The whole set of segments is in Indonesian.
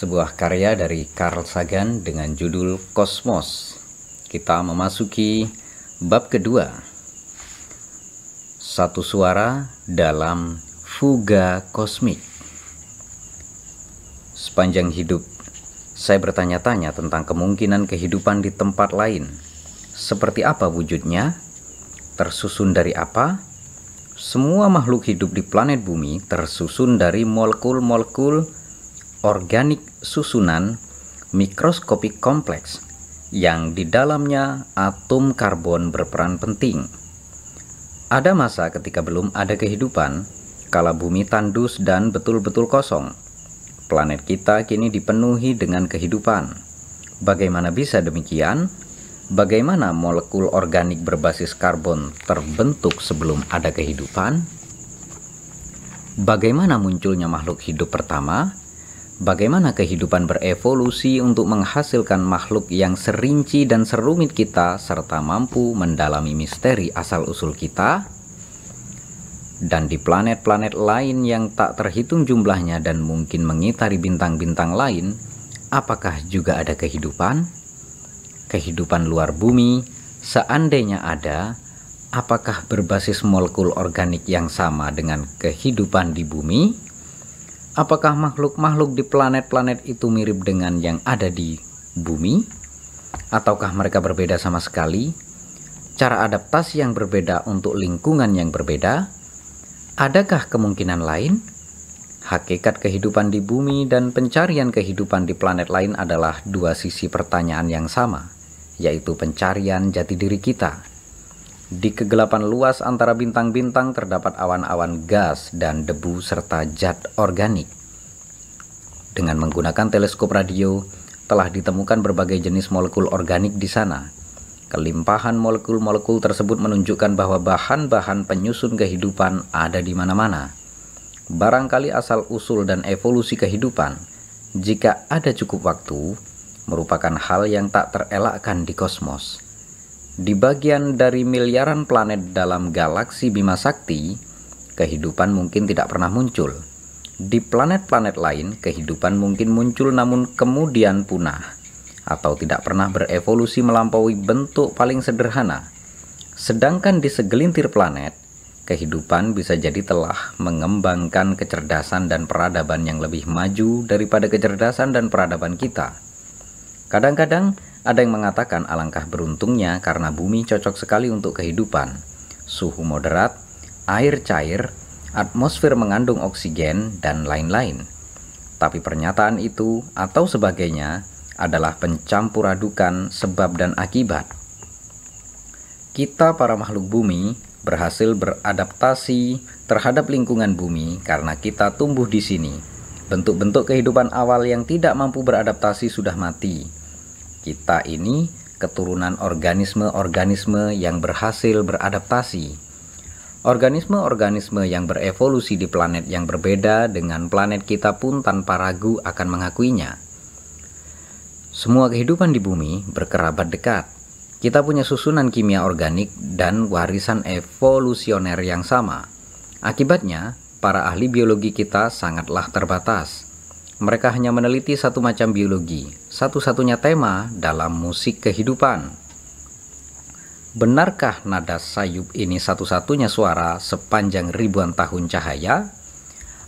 sebuah karya dari Carl Sagan dengan judul Kosmos. Kita memasuki bab kedua. Satu suara dalam fuga kosmik. Sepanjang hidup, saya bertanya-tanya tentang kemungkinan kehidupan di tempat lain. Seperti apa wujudnya? Tersusun dari apa? Semua makhluk hidup di planet bumi tersusun dari molekul-molekul molekul molekul organik susunan mikroskopik kompleks yang di dalamnya atom karbon berperan penting. Ada masa ketika belum ada kehidupan, kala bumi tandus dan betul-betul kosong. Planet kita kini dipenuhi dengan kehidupan. Bagaimana bisa demikian? Bagaimana molekul organik berbasis karbon terbentuk sebelum ada kehidupan? Bagaimana munculnya makhluk hidup pertama? Bagaimana kehidupan berevolusi untuk menghasilkan makhluk yang serinci dan serumit kita serta mampu mendalami misteri asal-usul kita? Dan di planet-planet lain yang tak terhitung jumlahnya dan mungkin mengitari bintang-bintang lain, apakah juga ada kehidupan? Kehidupan luar bumi, seandainya ada, apakah berbasis molekul organik yang sama dengan kehidupan di bumi? Apakah makhluk-makhluk di planet-planet itu mirip dengan yang ada di bumi? Ataukah mereka berbeda sama sekali? Cara adaptasi yang berbeda untuk lingkungan yang berbeda? Adakah kemungkinan lain? Hakikat kehidupan di bumi dan pencarian kehidupan di planet lain adalah dua sisi pertanyaan yang sama, yaitu pencarian jati diri kita di kegelapan luas antara bintang-bintang terdapat awan-awan gas dan debu serta zat organik. Dengan menggunakan teleskop radio, telah ditemukan berbagai jenis molekul organik di sana. Kelimpahan molekul-molekul tersebut menunjukkan bahwa bahan-bahan penyusun kehidupan ada di mana-mana. Barangkali asal-usul dan evolusi kehidupan, jika ada cukup waktu, merupakan hal yang tak terelakkan di kosmos di bagian dari miliaran planet dalam galaksi Bima Sakti, kehidupan mungkin tidak pernah muncul. Di planet-planet lain, kehidupan mungkin muncul namun kemudian punah atau tidak pernah berevolusi melampaui bentuk paling sederhana. Sedangkan di segelintir planet, kehidupan bisa jadi telah mengembangkan kecerdasan dan peradaban yang lebih maju daripada kecerdasan dan peradaban kita. Kadang-kadang, ada yang mengatakan alangkah beruntungnya karena bumi cocok sekali untuk kehidupan. Suhu moderat, air cair, atmosfer mengandung oksigen, dan lain-lain. Tapi pernyataan itu atau sebagainya adalah pencampur adukan sebab dan akibat. Kita para makhluk bumi berhasil beradaptasi terhadap lingkungan bumi karena kita tumbuh di sini. Bentuk-bentuk kehidupan awal yang tidak mampu beradaptasi sudah mati. Kita ini keturunan organisme-organisme yang berhasil beradaptasi. Organisme-organisme yang berevolusi di planet yang berbeda dengan planet kita pun tanpa ragu akan mengakuinya. Semua kehidupan di bumi berkerabat dekat. Kita punya susunan kimia organik dan warisan evolusioner yang sama. Akibatnya, para ahli biologi kita sangatlah terbatas. Mereka hanya meneliti satu macam biologi, satu-satunya tema dalam musik kehidupan. Benarkah nada sayup ini satu-satunya suara sepanjang ribuan tahun cahaya?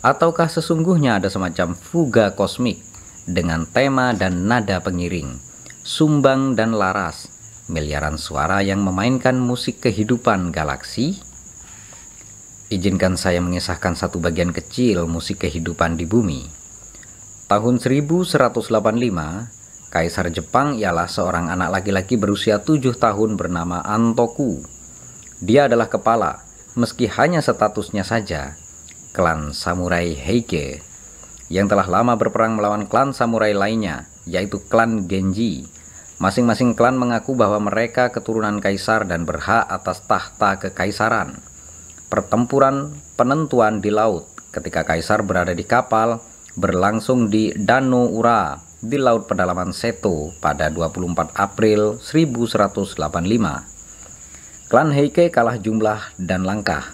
Ataukah sesungguhnya ada semacam fuga kosmik dengan tema dan nada pengiring, sumbang dan laras, miliaran suara yang memainkan musik kehidupan galaksi? Izinkan saya mengisahkan satu bagian kecil musik kehidupan di bumi. Tahun 1185, Kaisar Jepang ialah seorang anak laki-laki berusia 7 tahun bernama Antoku. Dia adalah kepala, meski hanya statusnya saja, klan samurai Heike yang telah lama berperang melawan klan samurai lainnya, yaitu klan Genji. Masing-masing klan mengaku bahwa mereka keturunan kaisar dan berhak atas tahta kekaisaran. Pertempuran penentuan di laut ketika kaisar berada di kapal berlangsung di Danau Ura, di Laut Pedalaman Seto pada 24 April 1185. Klan Heike kalah jumlah dan langkah.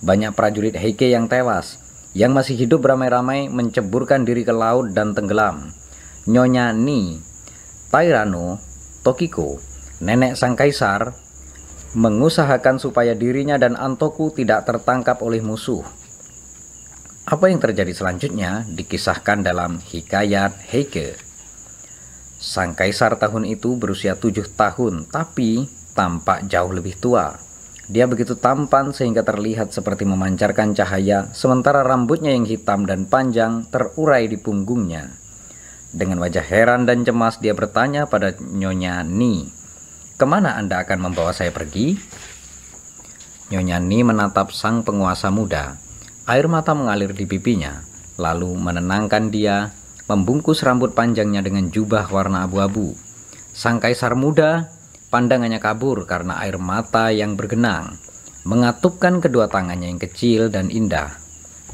Banyak prajurit Heike yang tewas, yang masih hidup ramai ramai menceburkan diri ke laut dan tenggelam. Nyonya Ni, Tairano, Tokiko, nenek sang kaisar, mengusahakan supaya dirinya dan Antoku tidak tertangkap oleh musuh. Apa yang terjadi selanjutnya dikisahkan dalam Hikayat Heike. Sang kaisar tahun itu berusia tujuh tahun, tapi tampak jauh lebih tua. Dia begitu tampan sehingga terlihat seperti memancarkan cahaya, sementara rambutnya yang hitam dan panjang terurai di punggungnya. Dengan wajah heran dan cemas, dia bertanya pada Nyonya Ni, "Kemana Anda akan membawa saya pergi?" Nyonya Ni menatap sang penguasa muda. Air mata mengalir di pipinya, lalu menenangkan dia, membungkus rambut panjangnya dengan jubah warna abu-abu. Sang kaisar muda, pandangannya kabur karena air mata yang bergenang, mengatupkan kedua tangannya yang kecil dan indah.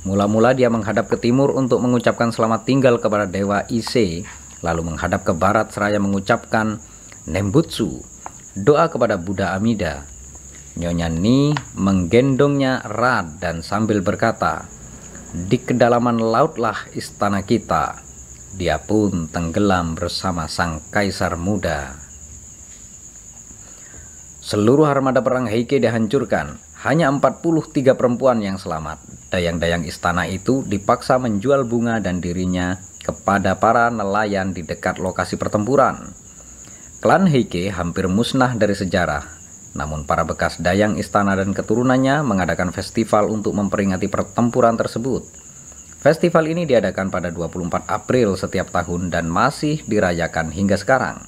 Mula-mula dia menghadap ke timur untuk mengucapkan selamat tinggal kepada Dewa Ise, lalu menghadap ke barat seraya mengucapkan Nembutsu, doa kepada Buddha Amida, Nyonya Ni menggendongnya erat dan sambil berkata, "Di kedalaman lautlah istana kita." Dia pun tenggelam bersama sang kaisar muda. Seluruh armada perang Heike dihancurkan. Hanya 43 perempuan yang selamat. Dayang-dayang istana itu dipaksa menjual bunga dan dirinya kepada para nelayan di dekat lokasi pertempuran. Klan Heike hampir musnah dari sejarah namun para bekas dayang istana dan keturunannya mengadakan festival untuk memperingati pertempuran tersebut. Festival ini diadakan pada 24 April setiap tahun dan masih dirayakan hingga sekarang.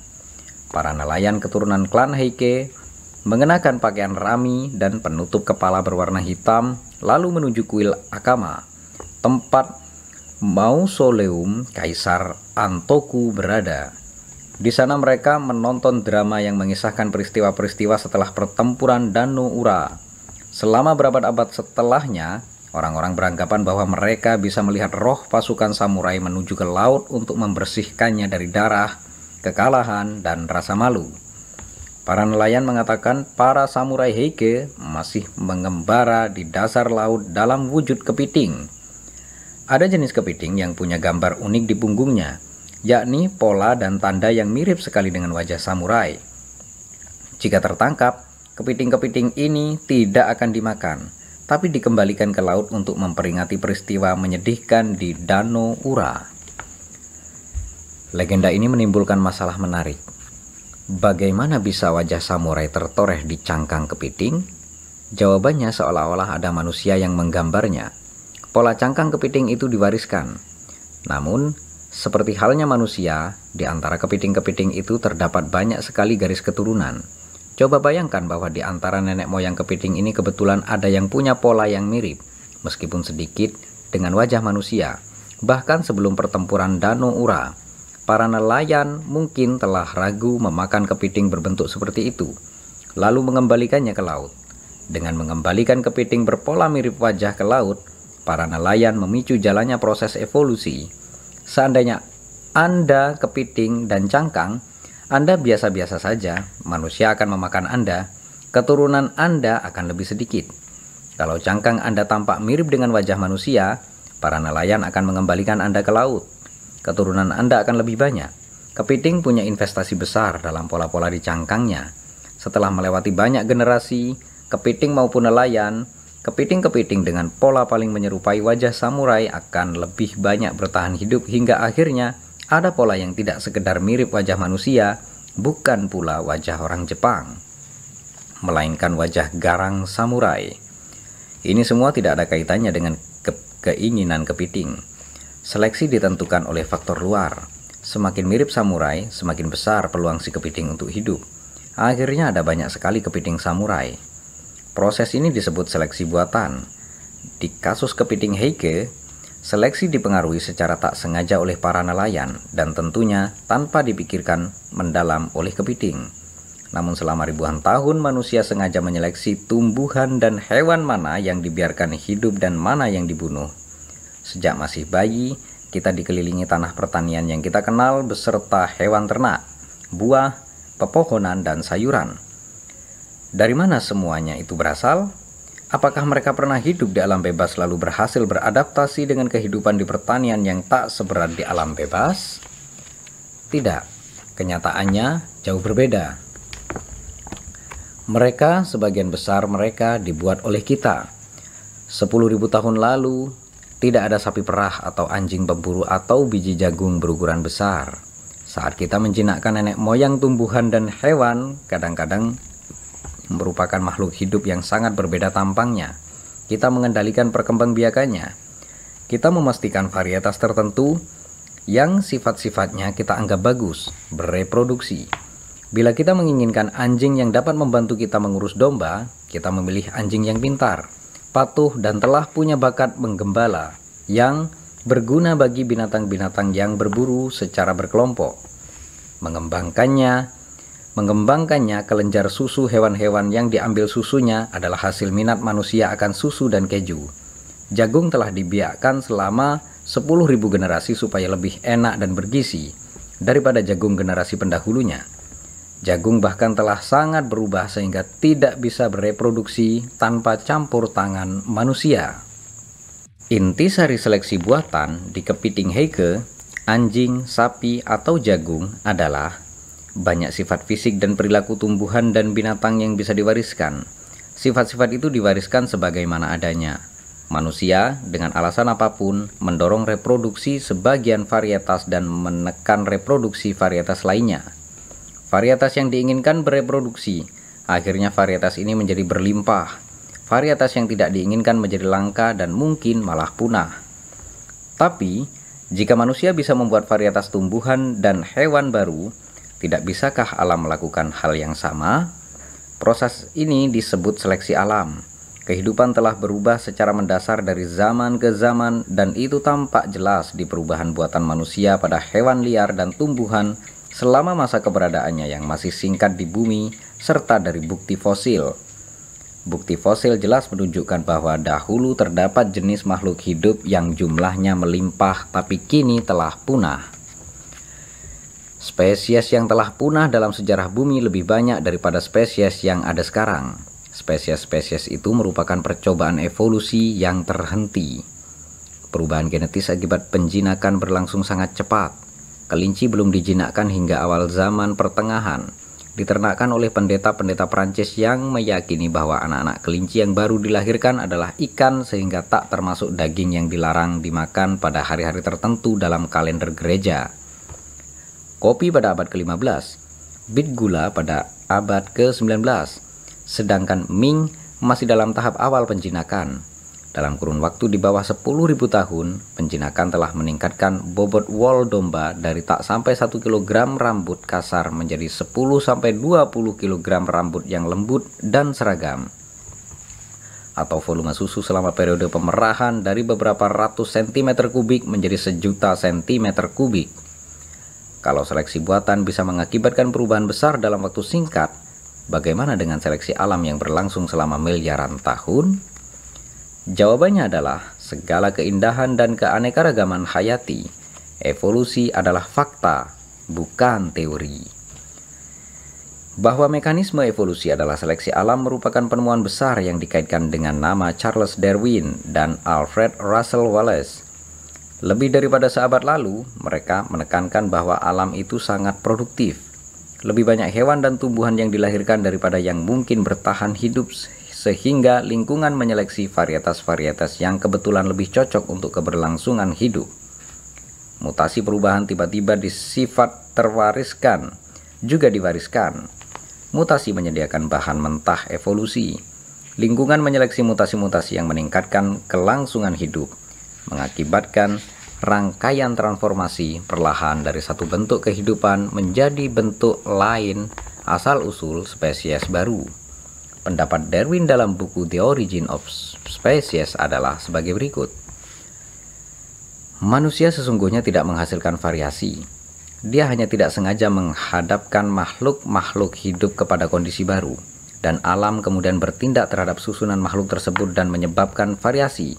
Para nelayan keturunan klan Heike mengenakan pakaian rami dan penutup kepala berwarna hitam lalu menuju kuil Akama, tempat mausoleum Kaisar Antoku berada. Di sana mereka menonton drama yang mengisahkan peristiwa-peristiwa setelah pertempuran Danu Ura. Selama berabad-abad setelahnya, orang-orang beranggapan bahwa mereka bisa melihat roh pasukan samurai menuju ke laut untuk membersihkannya dari darah, kekalahan, dan rasa malu. Para nelayan mengatakan para samurai Heike masih mengembara di dasar laut dalam wujud kepiting. Ada jenis kepiting yang punya gambar unik di punggungnya, yakni pola dan tanda yang mirip sekali dengan wajah samurai. Jika tertangkap, kepiting-kepiting ini tidak akan dimakan, tapi dikembalikan ke laut untuk memperingati peristiwa menyedihkan di Danau Ura. Legenda ini menimbulkan masalah menarik. Bagaimana bisa wajah samurai tertoreh di cangkang kepiting? Jawabannya seolah-olah ada manusia yang menggambarnya. Pola cangkang kepiting itu diwariskan. Namun, seperti halnya manusia, di antara kepiting-kepiting itu terdapat banyak sekali garis keturunan. Coba bayangkan bahwa di antara nenek moyang kepiting ini kebetulan ada yang punya pola yang mirip, meskipun sedikit, dengan wajah manusia. Bahkan sebelum pertempuran danau Ura, para nelayan mungkin telah ragu memakan kepiting berbentuk seperti itu, lalu mengembalikannya ke laut. Dengan mengembalikan kepiting berpola mirip wajah ke laut, para nelayan memicu jalannya proses evolusi Seandainya Anda kepiting dan cangkang, Anda biasa-biasa saja, manusia akan memakan Anda, keturunan Anda akan lebih sedikit. Kalau cangkang Anda tampak mirip dengan wajah manusia, para nelayan akan mengembalikan Anda ke laut. Keturunan Anda akan lebih banyak. Kepiting punya investasi besar dalam pola-pola di cangkangnya. Setelah melewati banyak generasi, kepiting maupun nelayan Kepiting-kepiting dengan pola paling menyerupai wajah samurai akan lebih banyak bertahan hidup hingga akhirnya ada pola yang tidak sekedar mirip wajah manusia, bukan pula wajah orang Jepang, melainkan wajah garang samurai. Ini semua tidak ada kaitannya dengan ke keinginan kepiting. Seleksi ditentukan oleh faktor luar. Semakin mirip samurai, semakin besar peluang si kepiting untuk hidup. Akhirnya ada banyak sekali kepiting samurai. Proses ini disebut seleksi buatan. Di kasus kepiting Heike, seleksi dipengaruhi secara tak sengaja oleh para nelayan dan tentunya tanpa dipikirkan mendalam oleh kepiting. Namun selama ribuan tahun manusia sengaja menyeleksi tumbuhan dan hewan mana yang dibiarkan hidup dan mana yang dibunuh. Sejak masih bayi, kita dikelilingi tanah pertanian yang kita kenal beserta hewan ternak, buah, pepohonan, dan sayuran. Dari mana semuanya itu berasal? Apakah mereka pernah hidup di alam bebas lalu berhasil beradaptasi dengan kehidupan di pertanian yang tak seberat di alam bebas? Tidak, kenyataannya jauh berbeda. Mereka, sebagian besar mereka dibuat oleh kita. 10.000 tahun lalu, tidak ada sapi perah atau anjing pemburu atau biji jagung berukuran besar. Saat kita menjinakkan nenek moyang tumbuhan dan hewan, kadang-kadang merupakan makhluk hidup yang sangat berbeda tampangnya. Kita mengendalikan perkembangbiakannya. Kita memastikan varietas tertentu yang sifat-sifatnya kita anggap bagus, bereproduksi. Bila kita menginginkan anjing yang dapat membantu kita mengurus domba, kita memilih anjing yang pintar, patuh dan telah punya bakat menggembala yang berguna bagi binatang-binatang yang berburu secara berkelompok. Mengembangkannya Mengembangkannya kelenjar susu hewan-hewan yang diambil susunya adalah hasil minat manusia akan susu dan keju. Jagung telah dibiakkan selama 10.000 generasi supaya lebih enak dan bergizi daripada jagung generasi pendahulunya. Jagung bahkan telah sangat berubah sehingga tidak bisa bereproduksi tanpa campur tangan manusia. Inti sari seleksi buatan di kepiting heike, anjing, sapi, atau jagung adalah banyak sifat fisik dan perilaku tumbuhan dan binatang yang bisa diwariskan. Sifat-sifat itu diwariskan sebagaimana adanya. Manusia, dengan alasan apapun, mendorong reproduksi sebagian varietas dan menekan reproduksi varietas lainnya. Varietas yang diinginkan bereproduksi, akhirnya varietas ini menjadi berlimpah. Varietas yang tidak diinginkan menjadi langka dan mungkin malah punah. Tapi, jika manusia bisa membuat varietas tumbuhan dan hewan baru, tidak bisakah alam melakukan hal yang sama? Proses ini disebut seleksi alam. Kehidupan telah berubah secara mendasar dari zaman ke zaman dan itu tampak jelas di perubahan buatan manusia pada hewan liar dan tumbuhan selama masa keberadaannya yang masih singkat di bumi serta dari bukti fosil. Bukti fosil jelas menunjukkan bahwa dahulu terdapat jenis makhluk hidup yang jumlahnya melimpah tapi kini telah punah. Spesies yang telah punah dalam sejarah bumi lebih banyak daripada spesies yang ada sekarang. Spesies-spesies itu merupakan percobaan evolusi yang terhenti. Perubahan genetis akibat penjinakan berlangsung sangat cepat. Kelinci belum dijinakkan hingga awal zaman pertengahan. Diternakkan oleh pendeta-pendeta Prancis yang meyakini bahwa anak-anak kelinci yang baru dilahirkan adalah ikan sehingga tak termasuk daging yang dilarang dimakan pada hari-hari tertentu dalam kalender gereja kopi pada abad ke-15, bit gula pada abad ke-19, sedangkan Ming masih dalam tahap awal penjinakan. Dalam kurun waktu di bawah 10.000 tahun, penjinakan telah meningkatkan bobot wall domba dari tak sampai 1 kg rambut kasar menjadi 10-20 kg rambut yang lembut dan seragam. Atau volume susu selama periode pemerahan dari beberapa ratus sentimeter kubik menjadi sejuta sentimeter kubik. Kalau seleksi buatan bisa mengakibatkan perubahan besar dalam waktu singkat, bagaimana dengan seleksi alam yang berlangsung selama miliaran tahun? Jawabannya adalah segala keindahan dan keanekaragaman hayati. Evolusi adalah fakta, bukan teori. Bahwa mekanisme evolusi adalah seleksi alam merupakan penemuan besar yang dikaitkan dengan nama Charles Darwin dan Alfred Russel Wallace lebih daripada seabad lalu, mereka menekankan bahwa alam itu sangat produktif. Lebih banyak hewan dan tumbuhan yang dilahirkan daripada yang mungkin bertahan hidup sehingga lingkungan menyeleksi varietas-varietas yang kebetulan lebih cocok untuk keberlangsungan hidup. Mutasi perubahan tiba-tiba disifat terwariskan, juga diwariskan. Mutasi menyediakan bahan mentah evolusi. Lingkungan menyeleksi mutasi-mutasi yang meningkatkan kelangsungan hidup mengakibatkan rangkaian transformasi perlahan dari satu bentuk kehidupan menjadi bentuk lain asal-usul spesies baru. Pendapat Darwin dalam buku The Origin of Species adalah sebagai berikut. Manusia sesungguhnya tidak menghasilkan variasi. Dia hanya tidak sengaja menghadapkan makhluk-makhluk hidup kepada kondisi baru, dan alam kemudian bertindak terhadap susunan makhluk tersebut dan menyebabkan variasi.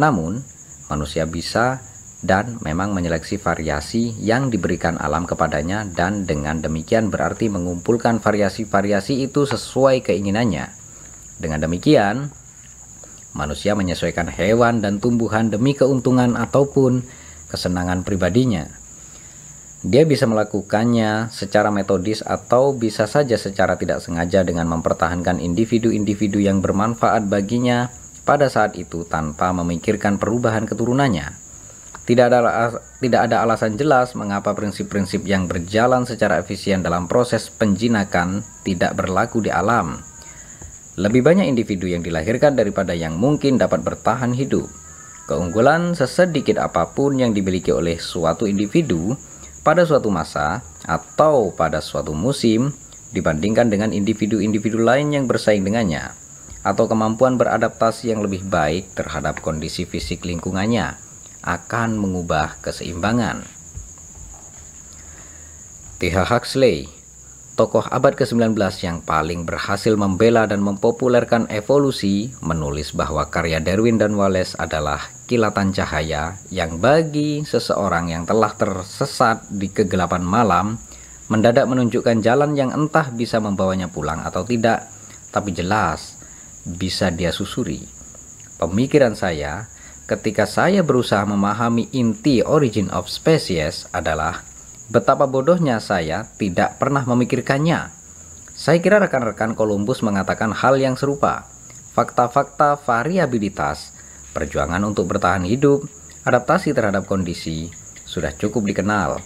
Namun, manusia bisa dan memang menyeleksi variasi yang diberikan alam kepadanya dan dengan demikian berarti mengumpulkan variasi-variasi itu sesuai keinginannya. Dengan demikian, manusia menyesuaikan hewan dan tumbuhan demi keuntungan ataupun kesenangan pribadinya. Dia bisa melakukannya secara metodis atau bisa saja secara tidak sengaja dengan mempertahankan individu-individu yang bermanfaat baginya pada saat itu tanpa memikirkan perubahan keturunannya. Tidak ada, tidak ada alasan jelas mengapa prinsip-prinsip yang berjalan secara efisien dalam proses penjinakan tidak berlaku di alam. Lebih banyak individu yang dilahirkan daripada yang mungkin dapat bertahan hidup. Keunggulan sesedikit apapun yang dimiliki oleh suatu individu pada suatu masa atau pada suatu musim dibandingkan dengan individu-individu lain yang bersaing dengannya atau kemampuan beradaptasi yang lebih baik terhadap kondisi fisik lingkungannya akan mengubah keseimbangan. T.H. Huxley, tokoh abad ke-19 yang paling berhasil membela dan mempopulerkan evolusi, menulis bahwa karya Darwin dan Wallace adalah kilatan cahaya yang bagi seseorang yang telah tersesat di kegelapan malam mendadak menunjukkan jalan yang entah bisa membawanya pulang atau tidak, tapi jelas bisa dia susuri. Pemikiran saya ketika saya berusaha memahami inti origin of species adalah betapa bodohnya saya tidak pernah memikirkannya. Saya kira rekan-rekan Columbus mengatakan hal yang serupa. Fakta-fakta variabilitas, perjuangan untuk bertahan hidup, adaptasi terhadap kondisi, sudah cukup dikenal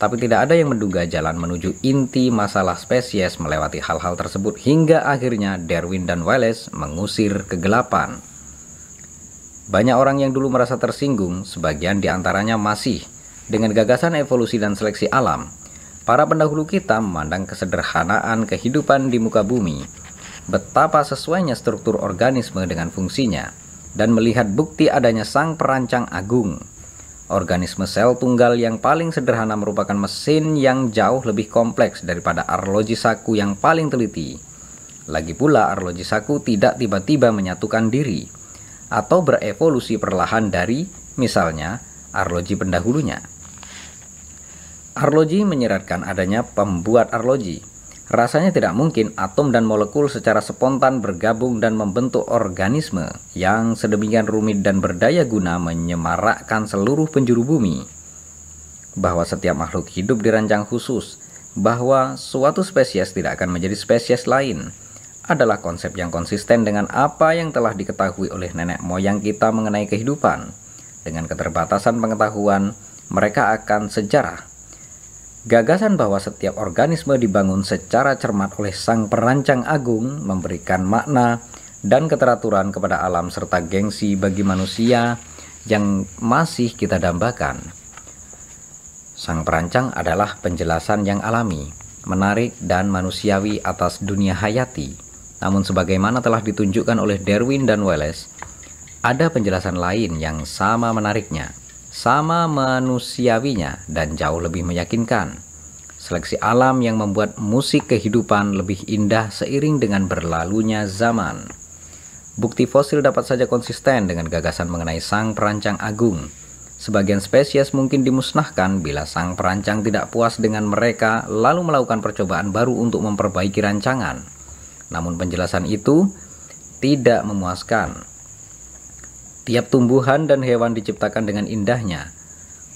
tapi tidak ada yang menduga jalan menuju inti masalah spesies melewati hal-hal tersebut hingga akhirnya Darwin dan Wallace mengusir kegelapan. Banyak orang yang dulu merasa tersinggung, sebagian di antaranya masih, dengan gagasan evolusi dan seleksi alam. Para pendahulu kita memandang kesederhanaan kehidupan di muka bumi, betapa sesuainya struktur organisme dengan fungsinya, dan melihat bukti adanya sang perancang agung, Organisme sel tunggal yang paling sederhana merupakan mesin yang jauh lebih kompleks daripada arloji saku yang paling teliti. Lagi pula arloji saku tidak tiba-tiba menyatukan diri atau berevolusi perlahan dari misalnya arloji pendahulunya. Arloji menyeratkan adanya pembuat arloji Rasanya tidak mungkin atom dan molekul secara spontan bergabung dan membentuk organisme yang sedemikian rumit dan berdaya guna menyemarakkan seluruh penjuru bumi. Bahwa setiap makhluk hidup dirancang khusus, bahwa suatu spesies tidak akan menjadi spesies lain, adalah konsep yang konsisten dengan apa yang telah diketahui oleh nenek moyang kita mengenai kehidupan. Dengan keterbatasan pengetahuan, mereka akan sejarah Gagasan bahwa setiap organisme dibangun secara cermat oleh sang perancang agung memberikan makna dan keteraturan kepada alam serta gengsi bagi manusia yang masih kita dambakan. Sang perancang adalah penjelasan yang alami, menarik dan manusiawi atas dunia hayati. Namun sebagaimana telah ditunjukkan oleh Darwin dan Wallace, ada penjelasan lain yang sama menariknya, sama manusiawinya dan jauh lebih meyakinkan. Seleksi alam yang membuat musik kehidupan lebih indah seiring dengan berlalunya zaman. Bukti fosil dapat saja konsisten dengan gagasan mengenai sang perancang agung. Sebagian spesies mungkin dimusnahkan bila sang perancang tidak puas dengan mereka, lalu melakukan percobaan baru untuk memperbaiki rancangan. Namun, penjelasan itu tidak memuaskan. Setiap tumbuhan dan hewan diciptakan dengan indahnya.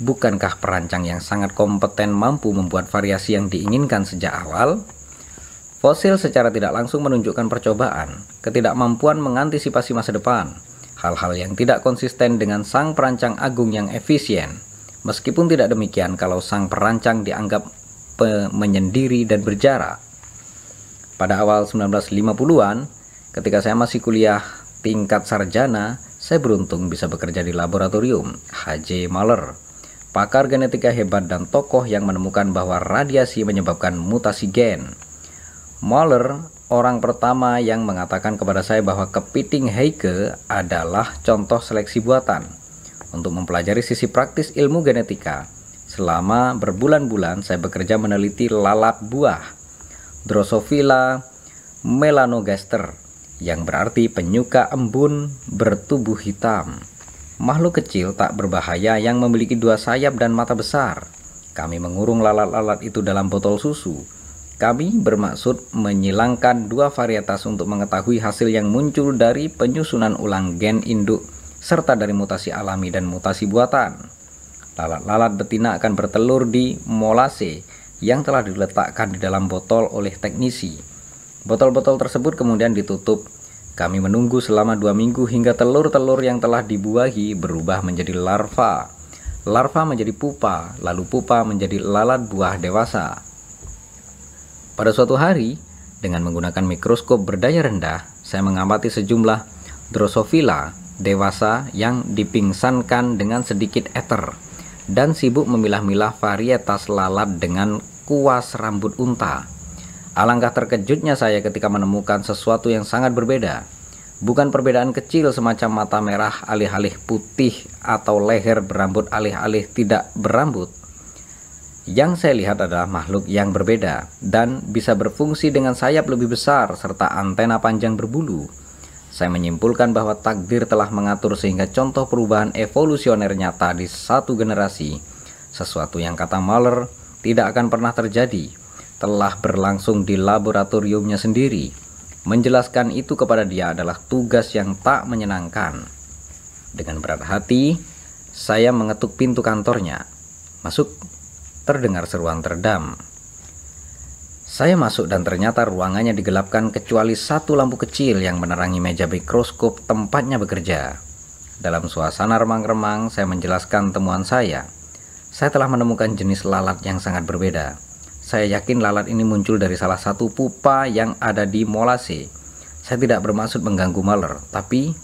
Bukankah perancang yang sangat kompeten mampu membuat variasi yang diinginkan sejak awal? Fosil secara tidak langsung menunjukkan percobaan, ketidakmampuan mengantisipasi masa depan, hal-hal yang tidak konsisten dengan sang perancang agung yang efisien. Meskipun tidak demikian, kalau sang perancang dianggap menyendiri dan berjarak. Pada awal 1950-an, ketika saya masih kuliah tingkat sarjana, saya beruntung bisa bekerja di laboratorium H.J. Mahler, pakar genetika hebat dan tokoh yang menemukan bahwa radiasi menyebabkan mutasi gen. Mahler orang pertama yang mengatakan kepada saya bahwa kepiting Heike adalah contoh seleksi buatan untuk mempelajari sisi praktis ilmu genetika. Selama berbulan-bulan saya bekerja meneliti lalat buah, Drosophila melanogaster, yang berarti penyuka embun bertubuh hitam. Makhluk kecil tak berbahaya yang memiliki dua sayap dan mata besar. Kami mengurung lalat-lalat itu dalam botol susu. Kami bermaksud menyilangkan dua varietas untuk mengetahui hasil yang muncul dari penyusunan ulang gen induk serta dari mutasi alami dan mutasi buatan. Lalat-lalat betina akan bertelur di molase yang telah diletakkan di dalam botol oleh teknisi. Botol-botol tersebut kemudian ditutup kami menunggu selama dua minggu hingga telur-telur yang telah dibuahi berubah menjadi larva. Larva menjadi pupa, lalu pupa menjadi lalat buah dewasa. Pada suatu hari, dengan menggunakan mikroskop berdaya rendah, saya mengamati sejumlah drosophila dewasa yang dipingsankan dengan sedikit eter dan sibuk memilah-milah varietas lalat dengan kuas rambut unta. Alangkah terkejutnya saya ketika menemukan sesuatu yang sangat berbeda. Bukan perbedaan kecil semacam mata merah alih-alih putih atau leher berambut alih-alih tidak berambut. Yang saya lihat adalah makhluk yang berbeda dan bisa berfungsi dengan sayap lebih besar serta antena panjang berbulu. Saya menyimpulkan bahwa takdir telah mengatur sehingga contoh perubahan evolusioner nyata di satu generasi, sesuatu yang kata Mahler tidak akan pernah terjadi telah berlangsung di laboratoriumnya sendiri. Menjelaskan itu kepada dia adalah tugas yang tak menyenangkan. Dengan berat hati, saya mengetuk pintu kantornya. Masuk, terdengar seruan terdam. Saya masuk dan ternyata ruangannya digelapkan kecuali satu lampu kecil yang menerangi meja mikroskop tempatnya bekerja. Dalam suasana remang-remang, saya menjelaskan temuan saya. Saya telah menemukan jenis lalat yang sangat berbeda saya yakin lalat ini muncul dari salah satu pupa yang ada di Molase. Saya tidak bermaksud mengganggu Maler, tapi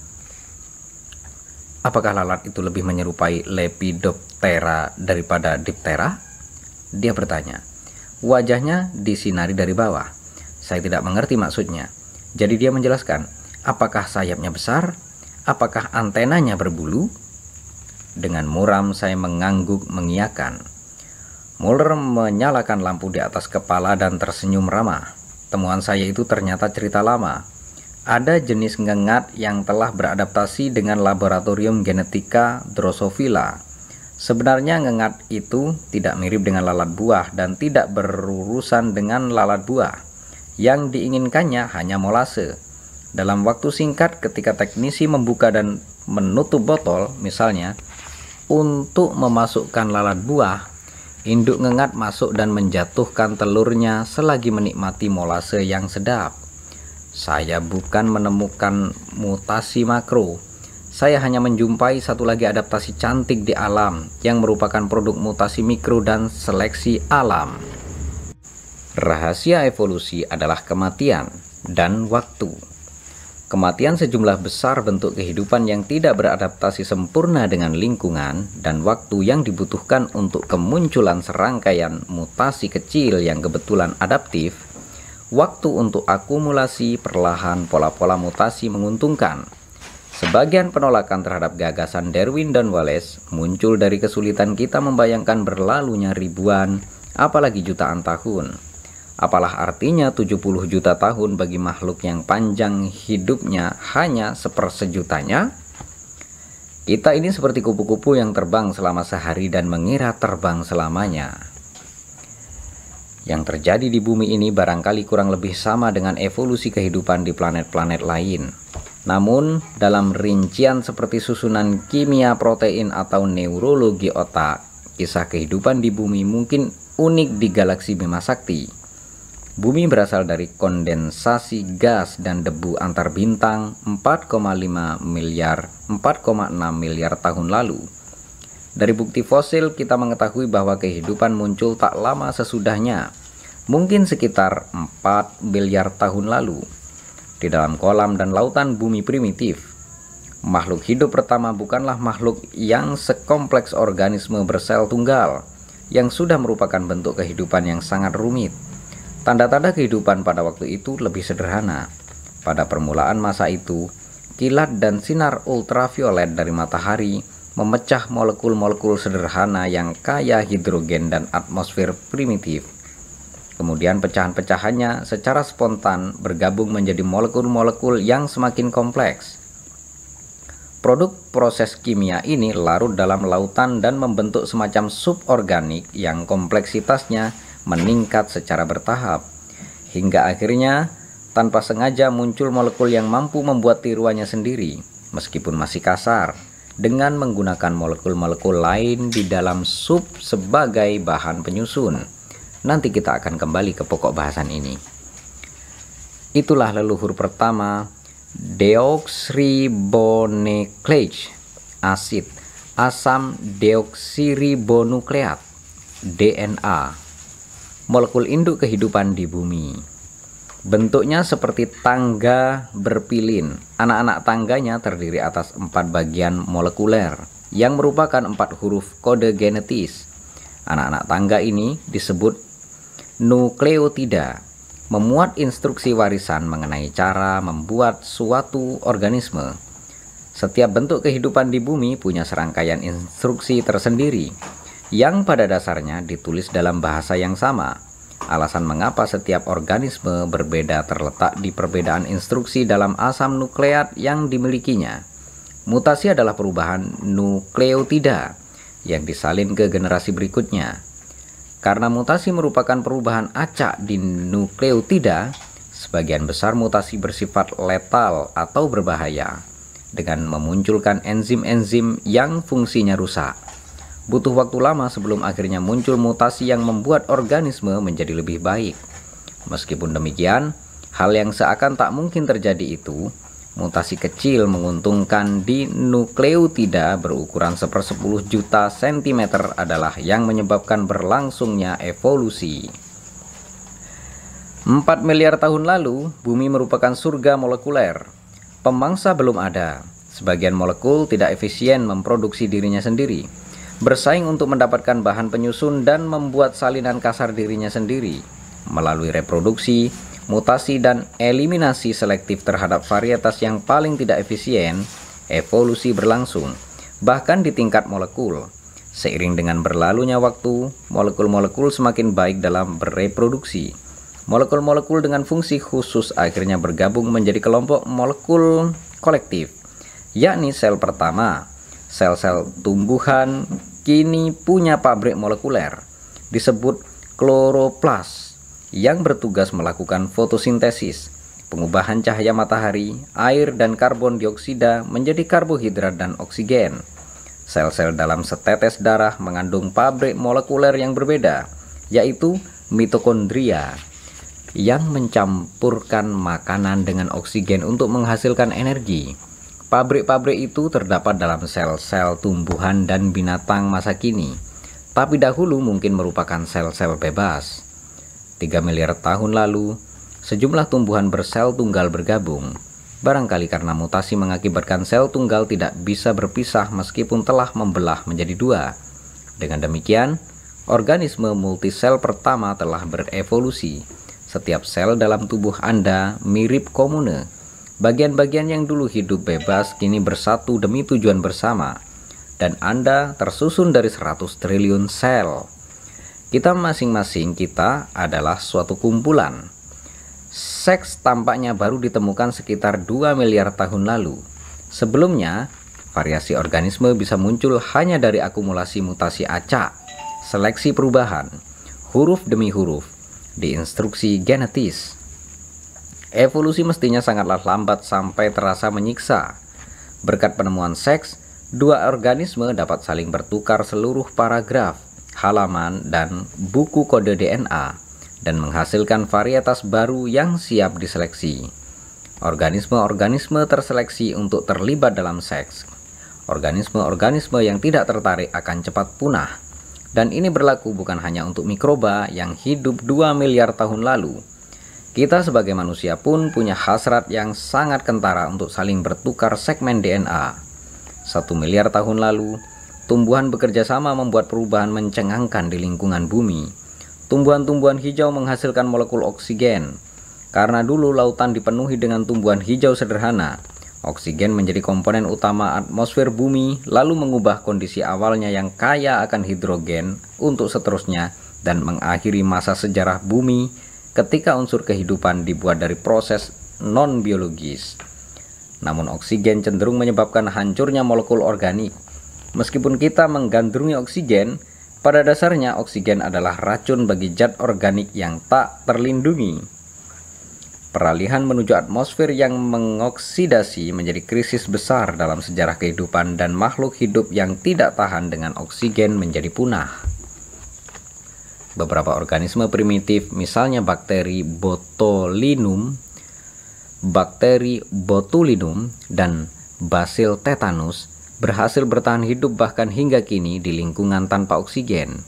apakah lalat itu lebih menyerupai Lepidoptera daripada Diptera? Dia bertanya. Wajahnya disinari dari bawah. Saya tidak mengerti maksudnya. Jadi dia menjelaskan, apakah sayapnya besar? Apakah antenanya berbulu? Dengan muram saya mengangguk mengiakan. Muller menyalakan lampu di atas kepala dan tersenyum ramah. Temuan saya itu ternyata cerita lama. Ada jenis ngengat yang telah beradaptasi dengan laboratorium genetika Drosophila. Sebenarnya ngengat itu tidak mirip dengan lalat buah dan tidak berurusan dengan lalat buah. Yang diinginkannya hanya molase. Dalam waktu singkat ketika teknisi membuka dan menutup botol misalnya, untuk memasukkan lalat buah Induk ngengat masuk dan menjatuhkan telurnya selagi menikmati molase yang sedap. Saya bukan menemukan mutasi makro. Saya hanya menjumpai satu lagi adaptasi cantik di alam yang merupakan produk mutasi mikro dan seleksi alam. Rahasia evolusi adalah kematian dan waktu. Kematian sejumlah besar bentuk kehidupan yang tidak beradaptasi sempurna dengan lingkungan dan waktu yang dibutuhkan untuk kemunculan serangkaian mutasi kecil yang kebetulan adaptif, waktu untuk akumulasi perlahan pola-pola mutasi menguntungkan. Sebagian penolakan terhadap gagasan Darwin dan Wallace muncul dari kesulitan kita membayangkan berlalunya ribuan, apalagi jutaan tahun. Apalah artinya 70 juta tahun bagi makhluk yang panjang hidupnya hanya sepersejutanya? Kita ini seperti kupu-kupu yang terbang selama sehari dan mengira terbang selamanya. Yang terjadi di bumi ini barangkali kurang lebih sama dengan evolusi kehidupan di planet-planet lain. Namun, dalam rincian seperti susunan kimia, protein, atau neurologi otak, kisah kehidupan di bumi mungkin unik di galaksi Bima Sakti Bumi berasal dari kondensasi gas dan debu antar bintang 4,5 miliar 4,6 miliar tahun lalu. Dari bukti fosil kita mengetahui bahwa kehidupan muncul tak lama sesudahnya, mungkin sekitar 4 miliar tahun lalu. Di dalam kolam dan lautan bumi primitif, makhluk hidup pertama bukanlah makhluk yang sekompleks organisme bersel tunggal, yang sudah merupakan bentuk kehidupan yang sangat rumit. Tanda-tanda kehidupan pada waktu itu lebih sederhana. Pada permulaan masa itu, kilat dan sinar ultraviolet dari matahari memecah molekul-molekul sederhana yang kaya hidrogen dan atmosfer primitif. Kemudian pecahan-pecahannya secara spontan bergabung menjadi molekul-molekul yang semakin kompleks. Produk proses kimia ini larut dalam lautan dan membentuk semacam suborganik yang kompleksitasnya meningkat secara bertahap hingga akhirnya tanpa sengaja muncul molekul yang mampu membuat tiruannya sendiri meskipun masih kasar dengan menggunakan molekul-molekul lain di dalam sup sebagai bahan penyusun. Nanti kita akan kembali ke pokok bahasan ini. Itulah leluhur pertama deoxyribonucleic asid asam deoksiribonukleat DNA molekul induk kehidupan di bumi. Bentuknya seperti tangga berpilin. Anak-anak tangganya terdiri atas empat bagian molekuler yang merupakan empat huruf kode genetis. Anak-anak tangga ini disebut nukleotida, memuat instruksi warisan mengenai cara membuat suatu organisme. Setiap bentuk kehidupan di bumi punya serangkaian instruksi tersendiri yang pada dasarnya ditulis dalam bahasa yang sama. Alasan mengapa setiap organisme berbeda terletak di perbedaan instruksi dalam asam nukleat yang dimilikinya. Mutasi adalah perubahan nukleotida yang disalin ke generasi berikutnya. Karena mutasi merupakan perubahan acak di nukleotida, sebagian besar mutasi bersifat letal atau berbahaya dengan memunculkan enzim-enzim yang fungsinya rusak. Butuh waktu lama sebelum akhirnya muncul mutasi yang membuat organisme menjadi lebih baik. Meskipun demikian, hal yang seakan tak mungkin terjadi itu, mutasi kecil menguntungkan di nukleotida berukuran sepersepuluh juta cm adalah yang menyebabkan berlangsungnya evolusi. 4 miliar tahun lalu, bumi merupakan surga molekuler. Pemangsa belum ada. Sebagian molekul tidak efisien memproduksi dirinya sendiri bersaing untuk mendapatkan bahan penyusun dan membuat salinan kasar dirinya sendiri melalui reproduksi, mutasi, dan eliminasi selektif terhadap varietas yang paling tidak efisien. Evolusi berlangsung, bahkan di tingkat molekul. Seiring dengan berlalunya waktu, molekul-molekul semakin baik dalam bereproduksi. Molekul-molekul dengan fungsi khusus akhirnya bergabung menjadi kelompok molekul kolektif, yakni sel pertama, sel-sel tumbuhan, kini punya pabrik molekuler disebut kloroplas yang bertugas melakukan fotosintesis, pengubahan cahaya matahari, air dan karbon dioksida menjadi karbohidrat dan oksigen. Sel-sel dalam setetes darah mengandung pabrik molekuler yang berbeda, yaitu mitokondria yang mencampurkan makanan dengan oksigen untuk menghasilkan energi. Pabrik-pabrik itu terdapat dalam sel-sel tumbuhan dan binatang masa kini, tapi dahulu mungkin merupakan sel-sel bebas. 3 miliar tahun lalu, sejumlah tumbuhan bersel tunggal bergabung, barangkali karena mutasi mengakibatkan sel tunggal tidak bisa berpisah meskipun telah membelah menjadi dua. Dengan demikian, organisme multisel pertama telah berevolusi. Setiap sel dalam tubuh Anda mirip komune Bagian-bagian yang dulu hidup bebas kini bersatu demi tujuan bersama, dan Anda tersusun dari 100 triliun sel. Kita masing-masing kita adalah suatu kumpulan. Seks tampaknya baru ditemukan sekitar 2 miliar tahun lalu. Sebelumnya, variasi organisme bisa muncul hanya dari akumulasi mutasi acak, seleksi perubahan, huruf demi huruf, di instruksi genetis evolusi mestinya sangatlah lambat sampai terasa menyiksa. Berkat penemuan seks, dua organisme dapat saling bertukar seluruh paragraf, halaman, dan buku kode DNA, dan menghasilkan varietas baru yang siap diseleksi. Organisme-organisme terseleksi untuk terlibat dalam seks. Organisme-organisme yang tidak tertarik akan cepat punah. Dan ini berlaku bukan hanya untuk mikroba yang hidup 2 miliar tahun lalu, kita sebagai manusia pun punya hasrat yang sangat kentara untuk saling bertukar segmen DNA. Satu miliar tahun lalu, tumbuhan bekerja sama membuat perubahan mencengangkan di lingkungan bumi. Tumbuhan-tumbuhan hijau menghasilkan molekul oksigen. Karena dulu lautan dipenuhi dengan tumbuhan hijau sederhana, oksigen menjadi komponen utama atmosfer bumi lalu mengubah kondisi awalnya yang kaya akan hidrogen untuk seterusnya dan mengakhiri masa sejarah bumi ketika unsur kehidupan dibuat dari proses non-biologis. Namun oksigen cenderung menyebabkan hancurnya molekul organik. Meskipun kita menggandrungi oksigen, pada dasarnya oksigen adalah racun bagi zat organik yang tak terlindungi. Peralihan menuju atmosfer yang mengoksidasi menjadi krisis besar dalam sejarah kehidupan dan makhluk hidup yang tidak tahan dengan oksigen menjadi punah beberapa organisme primitif, misalnya bakteri botulinum, bakteri botulinum, dan basil tetanus berhasil bertahan hidup bahkan hingga kini di lingkungan tanpa oksigen.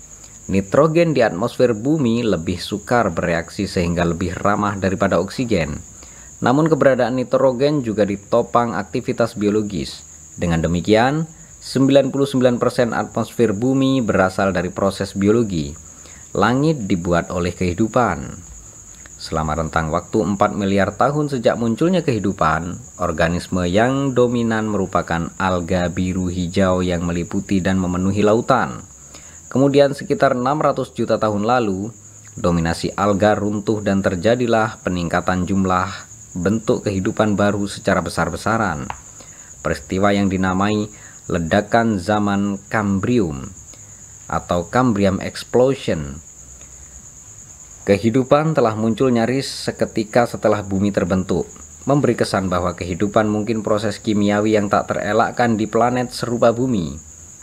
Nitrogen di atmosfer bumi lebih sukar bereaksi sehingga lebih ramah daripada oksigen. Namun keberadaan nitrogen juga ditopang aktivitas biologis. Dengan demikian, 99% atmosfer bumi berasal dari proses biologi langit dibuat oleh kehidupan. Selama rentang waktu 4 miliar tahun sejak munculnya kehidupan, organisme yang dominan merupakan alga biru hijau yang meliputi dan memenuhi lautan. Kemudian sekitar 600 juta tahun lalu, dominasi alga runtuh dan terjadilah peningkatan jumlah bentuk kehidupan baru secara besar-besaran. Peristiwa yang dinamai ledakan zaman Kambrium atau Cambrian Explosion. Kehidupan telah muncul nyaris seketika setelah bumi terbentuk, memberi kesan bahwa kehidupan mungkin proses kimiawi yang tak terelakkan di planet serupa bumi.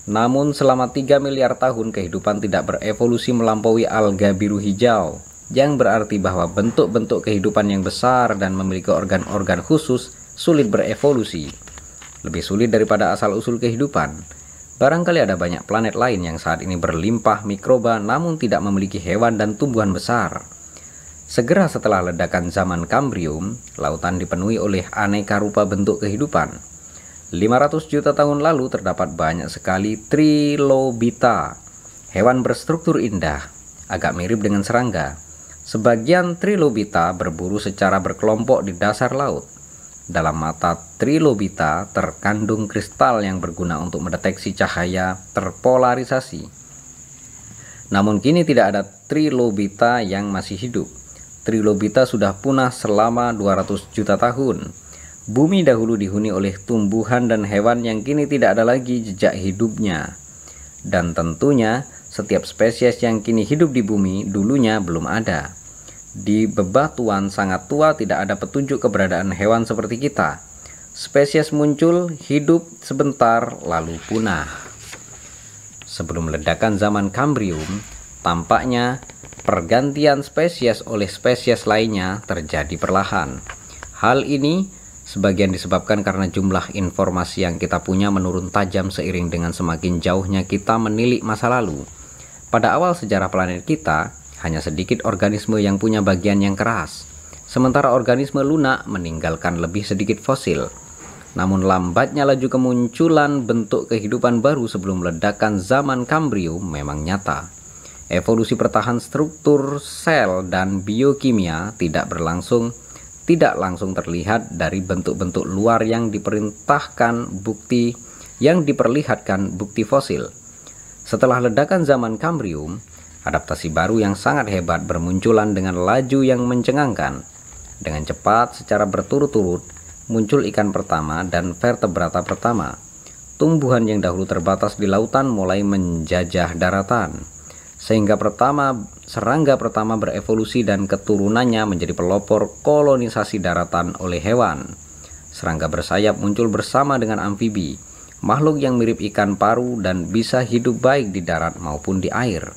Namun selama 3 miliar tahun kehidupan tidak berevolusi melampaui alga biru hijau, yang berarti bahwa bentuk-bentuk kehidupan yang besar dan memiliki organ-organ khusus sulit berevolusi. Lebih sulit daripada asal-usul kehidupan Barangkali ada banyak planet lain yang saat ini berlimpah mikroba namun tidak memiliki hewan dan tumbuhan besar. Segera setelah ledakan zaman Kambrium, lautan dipenuhi oleh aneka rupa bentuk kehidupan. 500 juta tahun lalu terdapat banyak sekali trilobita, hewan berstruktur indah, agak mirip dengan serangga. Sebagian trilobita berburu secara berkelompok di dasar laut. Dalam mata trilobita terkandung kristal yang berguna untuk mendeteksi cahaya terpolarisasi. Namun kini tidak ada trilobita yang masih hidup. Trilobita sudah punah selama 200 juta tahun. Bumi dahulu dihuni oleh tumbuhan dan hewan yang kini tidak ada lagi jejak hidupnya. Dan tentunya, setiap spesies yang kini hidup di bumi dulunya belum ada. Di bebatuan sangat tua tidak ada petunjuk keberadaan hewan seperti kita. Spesies muncul, hidup sebentar, lalu punah. Sebelum ledakan zaman Kambrium, tampaknya pergantian spesies oleh spesies lainnya terjadi perlahan. Hal ini sebagian disebabkan karena jumlah informasi yang kita punya menurun tajam seiring dengan semakin jauhnya kita menilik masa lalu. Pada awal sejarah planet kita, hanya sedikit organisme yang punya bagian yang keras, sementara organisme lunak meninggalkan lebih sedikit fosil. Namun lambatnya laju kemunculan bentuk kehidupan baru sebelum ledakan zaman Kambrium memang nyata. Evolusi pertahan struktur sel dan biokimia tidak berlangsung tidak langsung terlihat dari bentuk-bentuk luar yang diperintahkan bukti yang diperlihatkan bukti fosil. Setelah ledakan zaman Kambrium, Adaptasi baru yang sangat hebat bermunculan dengan laju yang mencengangkan. Dengan cepat, secara berturut-turut, muncul ikan pertama dan vertebrata pertama. Tumbuhan yang dahulu terbatas di lautan mulai menjajah daratan. Sehingga pertama, serangga pertama berevolusi dan keturunannya menjadi pelopor kolonisasi daratan oleh hewan. Serangga bersayap muncul bersama dengan amfibi, makhluk yang mirip ikan paru dan bisa hidup baik di darat maupun di air.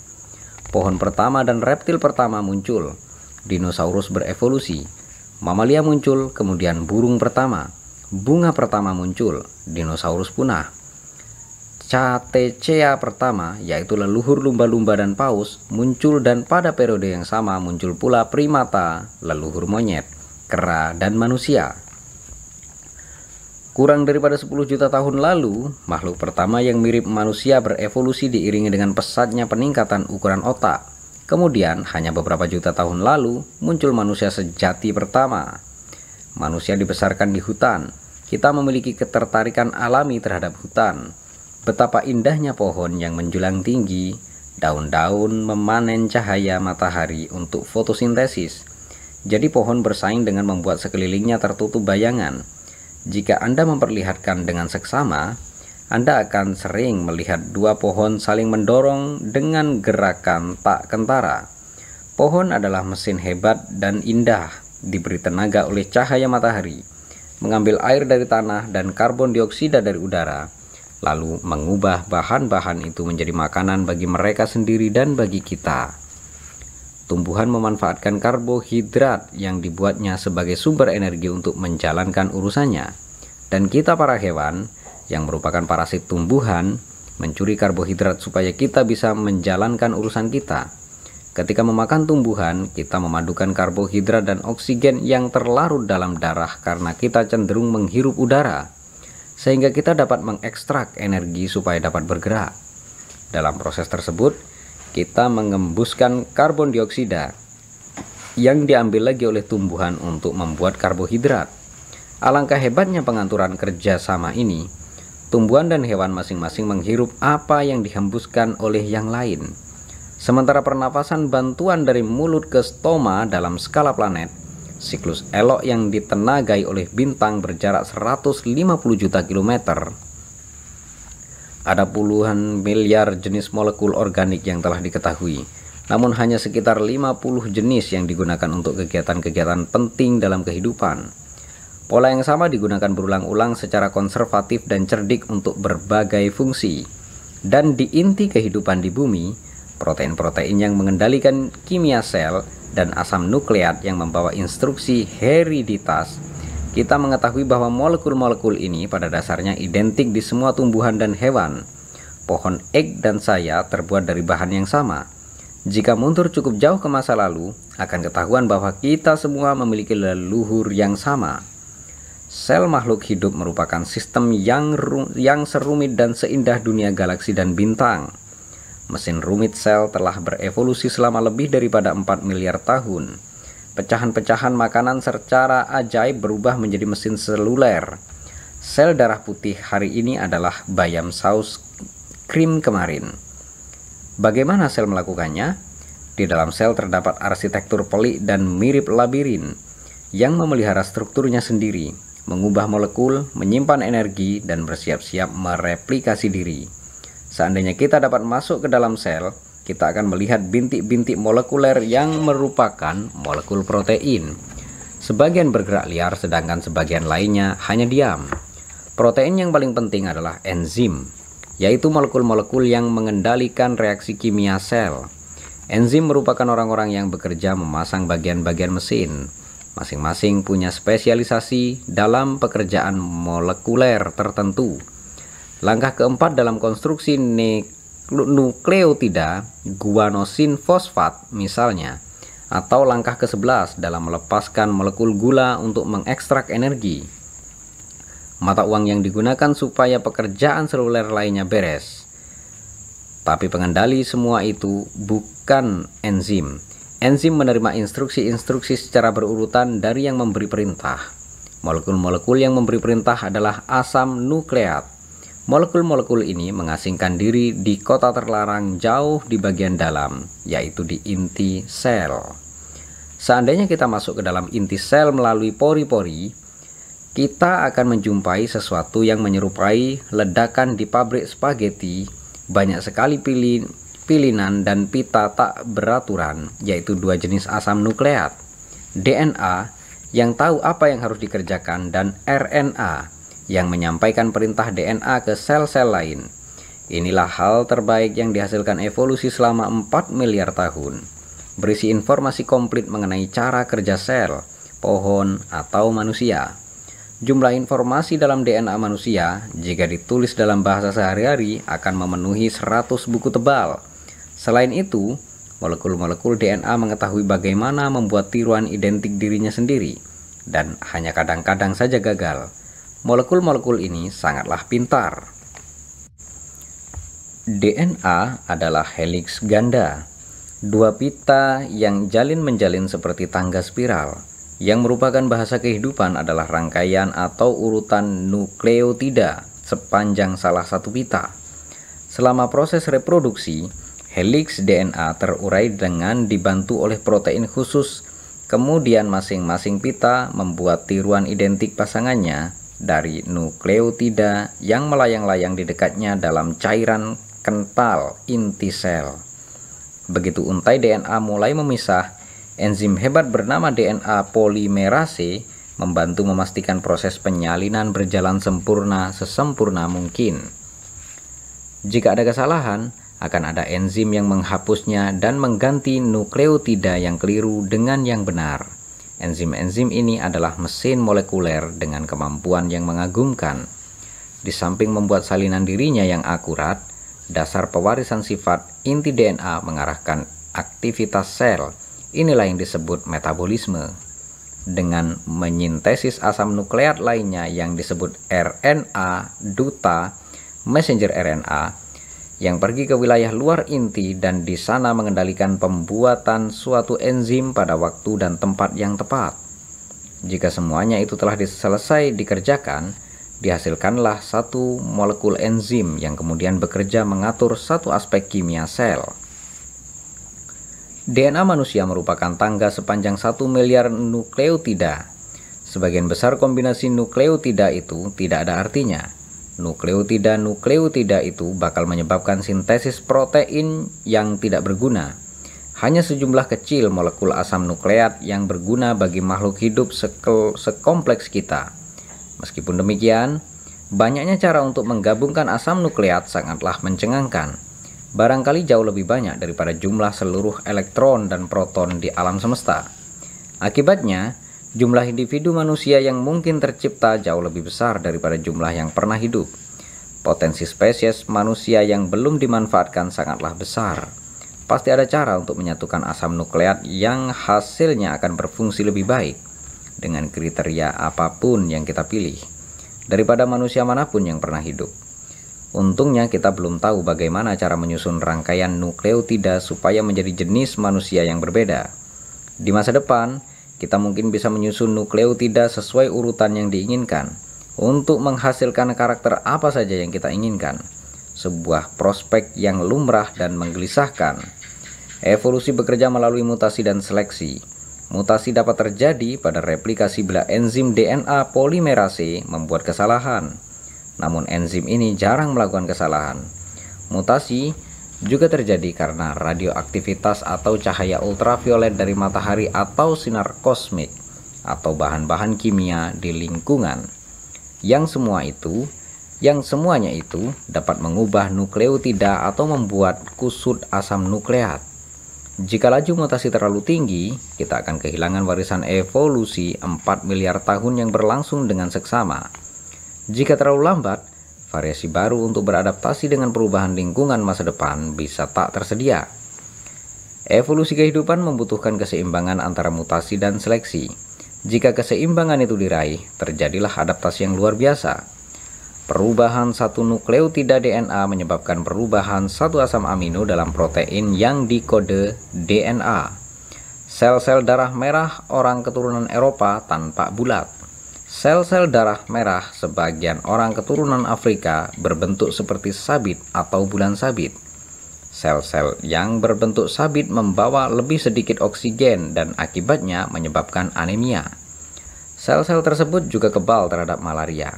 Pohon pertama dan reptil pertama muncul. Dinosaurus berevolusi. Mamalia muncul, kemudian burung pertama. Bunga pertama muncul, dinosaurus punah. Cetacea pertama, yaitu leluhur lumba-lumba dan paus, muncul dan pada periode yang sama muncul pula primata, leluhur monyet, kera, dan manusia. Kurang daripada 10 juta tahun lalu, makhluk pertama yang mirip manusia berevolusi diiringi dengan pesatnya peningkatan ukuran otak. Kemudian, hanya beberapa juta tahun lalu, muncul manusia sejati pertama. Manusia dibesarkan di hutan. Kita memiliki ketertarikan alami terhadap hutan. Betapa indahnya pohon yang menjulang tinggi, daun-daun memanen cahaya matahari untuk fotosintesis. Jadi pohon bersaing dengan membuat sekelilingnya tertutup bayangan jika Anda memperlihatkan dengan seksama, Anda akan sering melihat dua pohon saling mendorong dengan gerakan tak kentara. Pohon adalah mesin hebat dan indah, diberi tenaga oleh cahaya matahari, mengambil air dari tanah dan karbon dioksida dari udara, lalu mengubah bahan-bahan itu menjadi makanan bagi mereka sendiri dan bagi kita. Tumbuhan memanfaatkan karbohidrat yang dibuatnya sebagai sumber energi untuk menjalankan urusannya. Dan kita para hewan yang merupakan parasit tumbuhan mencuri karbohidrat supaya kita bisa menjalankan urusan kita. Ketika memakan tumbuhan, kita memadukan karbohidrat dan oksigen yang terlarut dalam darah karena kita cenderung menghirup udara, sehingga kita dapat mengekstrak energi supaya dapat bergerak. Dalam proses tersebut, kita mengembuskan karbon dioksida yang diambil lagi oleh tumbuhan untuk membuat karbohidrat. Alangkah hebatnya pengaturan kerja sama ini, tumbuhan dan hewan masing-masing menghirup apa yang dihembuskan oleh yang lain. Sementara pernapasan bantuan dari mulut ke stoma dalam skala planet, siklus elok yang ditenagai oleh bintang berjarak 150 juta kilometer ada puluhan miliar jenis molekul organik yang telah diketahui, namun hanya sekitar 50 jenis yang digunakan untuk kegiatan-kegiatan penting dalam kehidupan. Pola yang sama digunakan berulang-ulang secara konservatif dan cerdik untuk berbagai fungsi. Dan di inti kehidupan di bumi, protein-protein yang mengendalikan kimia sel dan asam nukleat yang membawa instruksi hereditas kita mengetahui bahwa molekul-molekul ini pada dasarnya identik di semua tumbuhan dan hewan. Pohon ek dan saya terbuat dari bahan yang sama. Jika mundur cukup jauh ke masa lalu, akan ketahuan bahwa kita semua memiliki leluhur yang sama. Sel makhluk hidup merupakan sistem yang, yang serumit dan seindah dunia galaksi dan bintang. Mesin rumit sel telah berevolusi selama lebih daripada 4 miliar tahun. Pecahan-pecahan makanan secara ajaib berubah menjadi mesin seluler. Sel darah putih hari ini adalah bayam saus krim kemarin. Bagaimana sel melakukannya? Di dalam sel terdapat arsitektur pelik dan mirip labirin yang memelihara strukturnya sendiri, mengubah molekul, menyimpan energi, dan bersiap-siap mereplikasi diri. Seandainya kita dapat masuk ke dalam sel, kita akan melihat bintik-bintik molekuler yang merupakan molekul protein. Sebagian bergerak liar sedangkan sebagian lainnya hanya diam. Protein yang paling penting adalah enzim, yaitu molekul-molekul yang mengendalikan reaksi kimia sel. Enzim merupakan orang-orang yang bekerja memasang bagian-bagian mesin. Masing-masing punya spesialisasi dalam pekerjaan molekuler tertentu. Langkah keempat dalam konstruksi nukleotida guanosin fosfat misalnya atau langkah ke-11 dalam melepaskan molekul gula untuk mengekstrak energi. Mata uang yang digunakan supaya pekerjaan seluler lainnya beres. Tapi pengendali semua itu bukan enzim. Enzim menerima instruksi-instruksi secara berurutan dari yang memberi perintah. Molekul-molekul yang memberi perintah adalah asam nukleat Molekul-molekul ini mengasingkan diri di kota terlarang jauh di bagian dalam, yaitu di inti sel. Seandainya kita masuk ke dalam inti sel melalui pori-pori, kita akan menjumpai sesuatu yang menyerupai ledakan di pabrik spageti, banyak sekali pilin, pilinan dan pita tak beraturan, yaitu dua jenis asam nukleat, DNA yang tahu apa yang harus dikerjakan dan RNA yang menyampaikan perintah DNA ke sel-sel lain. Inilah hal terbaik yang dihasilkan evolusi selama 4 miliar tahun. Berisi informasi komplit mengenai cara kerja sel, pohon, atau manusia. Jumlah informasi dalam DNA manusia, jika ditulis dalam bahasa sehari-hari, akan memenuhi 100 buku tebal. Selain itu, molekul-molekul DNA mengetahui bagaimana membuat tiruan identik dirinya sendiri, dan hanya kadang-kadang saja gagal. Molekul-molekul ini sangatlah pintar. DNA adalah helix ganda, dua pita yang jalin menjalin seperti tangga spiral, yang merupakan bahasa kehidupan adalah rangkaian atau urutan nukleotida sepanjang salah satu pita. Selama proses reproduksi, helix DNA terurai dengan dibantu oleh protein khusus, kemudian masing-masing pita membuat tiruan identik pasangannya dari nukleotida yang melayang-layang di dekatnya dalam cairan kental inti sel. Begitu untai DNA mulai memisah, enzim hebat bernama DNA polimerase membantu memastikan proses penyalinan berjalan sempurna sesempurna mungkin. Jika ada kesalahan, akan ada enzim yang menghapusnya dan mengganti nukleotida yang keliru dengan yang benar. Enzim-enzim ini adalah mesin molekuler dengan kemampuan yang mengagumkan. Di samping membuat salinan dirinya yang akurat, dasar pewarisan sifat inti DNA mengarahkan aktivitas sel. Inilah yang disebut metabolisme. Dengan menyintesis asam nukleat lainnya yang disebut RNA, duta, messenger RNA, yang pergi ke wilayah luar inti dan di sana mengendalikan pembuatan suatu enzim pada waktu dan tempat yang tepat. Jika semuanya itu telah diselesai dikerjakan, dihasilkanlah satu molekul enzim yang kemudian bekerja mengatur satu aspek kimia sel. DNA manusia merupakan tangga sepanjang 1 miliar nukleotida. Sebagian besar kombinasi nukleotida itu tidak ada artinya, Nukleotida nukleotida itu bakal menyebabkan sintesis protein yang tidak berguna. Hanya sejumlah kecil molekul asam nukleat yang berguna bagi makhluk hidup sekompleks kita. Meskipun demikian, banyaknya cara untuk menggabungkan asam nukleat sangatlah mencengangkan. Barangkali jauh lebih banyak daripada jumlah seluruh elektron dan proton di alam semesta. Akibatnya, Jumlah individu manusia yang mungkin tercipta jauh lebih besar daripada jumlah yang pernah hidup. Potensi spesies manusia yang belum dimanfaatkan sangatlah besar. Pasti ada cara untuk menyatukan asam nukleat yang hasilnya akan berfungsi lebih baik dengan kriteria apapun yang kita pilih daripada manusia manapun yang pernah hidup. Untungnya kita belum tahu bagaimana cara menyusun rangkaian nukleotida supaya menjadi jenis manusia yang berbeda. Di masa depan, kita mungkin bisa menyusun nukleotida sesuai urutan yang diinginkan untuk menghasilkan karakter apa saja yang kita inginkan. Sebuah prospek yang lumrah dan menggelisahkan. Evolusi bekerja melalui mutasi dan seleksi. Mutasi dapat terjadi pada replikasi bila enzim DNA polimerase membuat kesalahan. Namun enzim ini jarang melakukan kesalahan. Mutasi juga terjadi karena radioaktivitas atau cahaya ultraviolet dari matahari atau sinar kosmik atau bahan-bahan kimia di lingkungan. Yang semua itu, yang semuanya itu dapat mengubah nukleotida atau membuat kusut asam nukleat. Jika laju mutasi terlalu tinggi, kita akan kehilangan warisan evolusi 4 miliar tahun yang berlangsung dengan seksama. Jika terlalu lambat, variasi baru untuk beradaptasi dengan perubahan lingkungan masa depan bisa tak tersedia. Evolusi kehidupan membutuhkan keseimbangan antara mutasi dan seleksi. Jika keseimbangan itu diraih, terjadilah adaptasi yang luar biasa. Perubahan satu nukleotida DNA menyebabkan perubahan satu asam amino dalam protein yang dikode DNA. Sel-sel darah merah orang keturunan Eropa tanpa bulat Sel-sel darah merah sebagian orang keturunan Afrika berbentuk seperti sabit atau bulan sabit. Sel-sel yang berbentuk sabit membawa lebih sedikit oksigen dan akibatnya menyebabkan anemia. Sel-sel tersebut juga kebal terhadap malaria.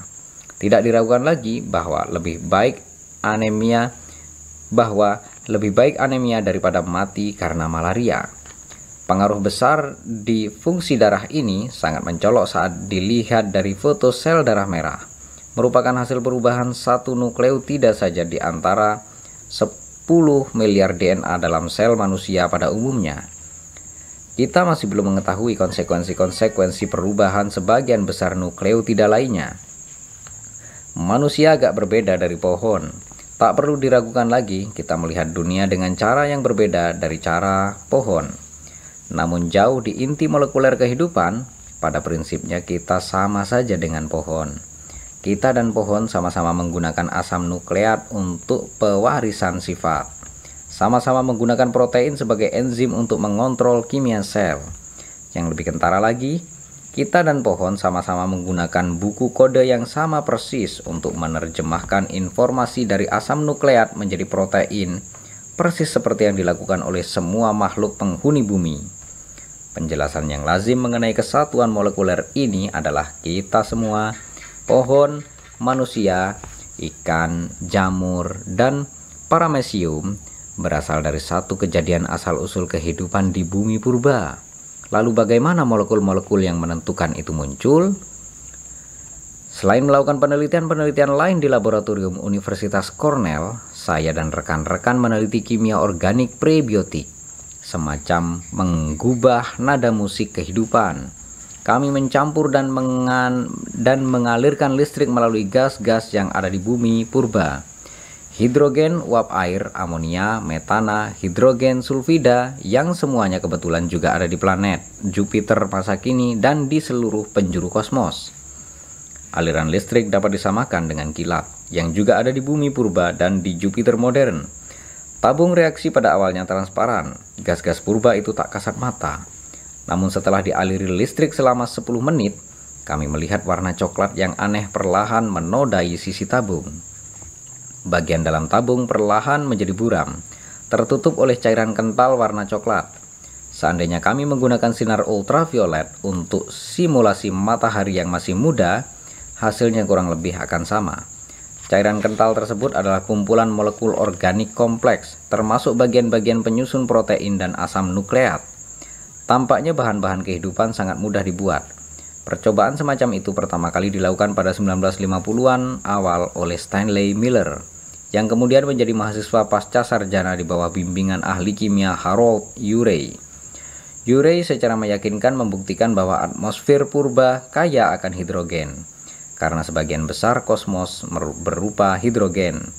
Tidak diragukan lagi bahwa lebih baik anemia bahwa lebih baik anemia daripada mati karena malaria. Pengaruh besar di fungsi darah ini sangat mencolok saat dilihat dari foto sel darah merah. Merupakan hasil perubahan satu nukleotida saja di antara 10 miliar DNA dalam sel manusia pada umumnya. Kita masih belum mengetahui konsekuensi-konsekuensi perubahan sebagian besar nukleotida lainnya. Manusia agak berbeda dari pohon. Tak perlu diragukan lagi, kita melihat dunia dengan cara yang berbeda dari cara pohon. Namun jauh di inti molekuler kehidupan, pada prinsipnya kita sama saja dengan pohon. Kita dan pohon sama-sama menggunakan asam nukleat untuk pewarisan sifat. Sama-sama menggunakan protein sebagai enzim untuk mengontrol kimia sel. Yang lebih kentara lagi, kita dan pohon sama-sama menggunakan buku kode yang sama persis untuk menerjemahkan informasi dari asam nukleat menjadi protein persis seperti yang dilakukan oleh semua makhluk penghuni bumi. Penjelasan yang lazim mengenai kesatuan molekuler ini adalah kita semua, pohon, manusia, ikan, jamur, dan paramecium berasal dari satu kejadian asal-usul kehidupan di bumi purba. Lalu bagaimana molekul-molekul yang menentukan itu muncul? Selain melakukan penelitian-penelitian lain di laboratorium Universitas Cornell, saya dan rekan-rekan meneliti kimia organik prebiotik, semacam mengubah nada musik kehidupan. Kami mencampur dan, mengan, dan mengalirkan listrik melalui gas-gas yang ada di bumi purba. Hidrogen, uap air, amonia, metana, hidrogen sulfida yang semuanya kebetulan juga ada di planet Jupiter masa kini dan di seluruh penjuru kosmos. Aliran listrik dapat disamakan dengan kilat, yang juga ada di bumi purba dan di Jupiter modern. Tabung reaksi pada awalnya transparan, gas-gas purba itu tak kasat mata. Namun setelah dialiri listrik selama 10 menit, kami melihat warna coklat yang aneh perlahan menodai sisi tabung. Bagian dalam tabung perlahan menjadi buram, tertutup oleh cairan kental warna coklat. Seandainya kami menggunakan sinar ultraviolet untuk simulasi matahari yang masih muda, hasilnya kurang lebih akan sama. Cairan kental tersebut adalah kumpulan molekul organik kompleks, termasuk bagian-bagian penyusun protein dan asam nukleat. Tampaknya bahan-bahan kehidupan sangat mudah dibuat. Percobaan semacam itu pertama kali dilakukan pada 1950-an awal oleh Stanley Miller, yang kemudian menjadi mahasiswa pasca sarjana di bawah bimbingan ahli kimia Harold Urey. Urey secara meyakinkan membuktikan bahwa atmosfer purba kaya akan hidrogen karena sebagian besar kosmos berupa hidrogen.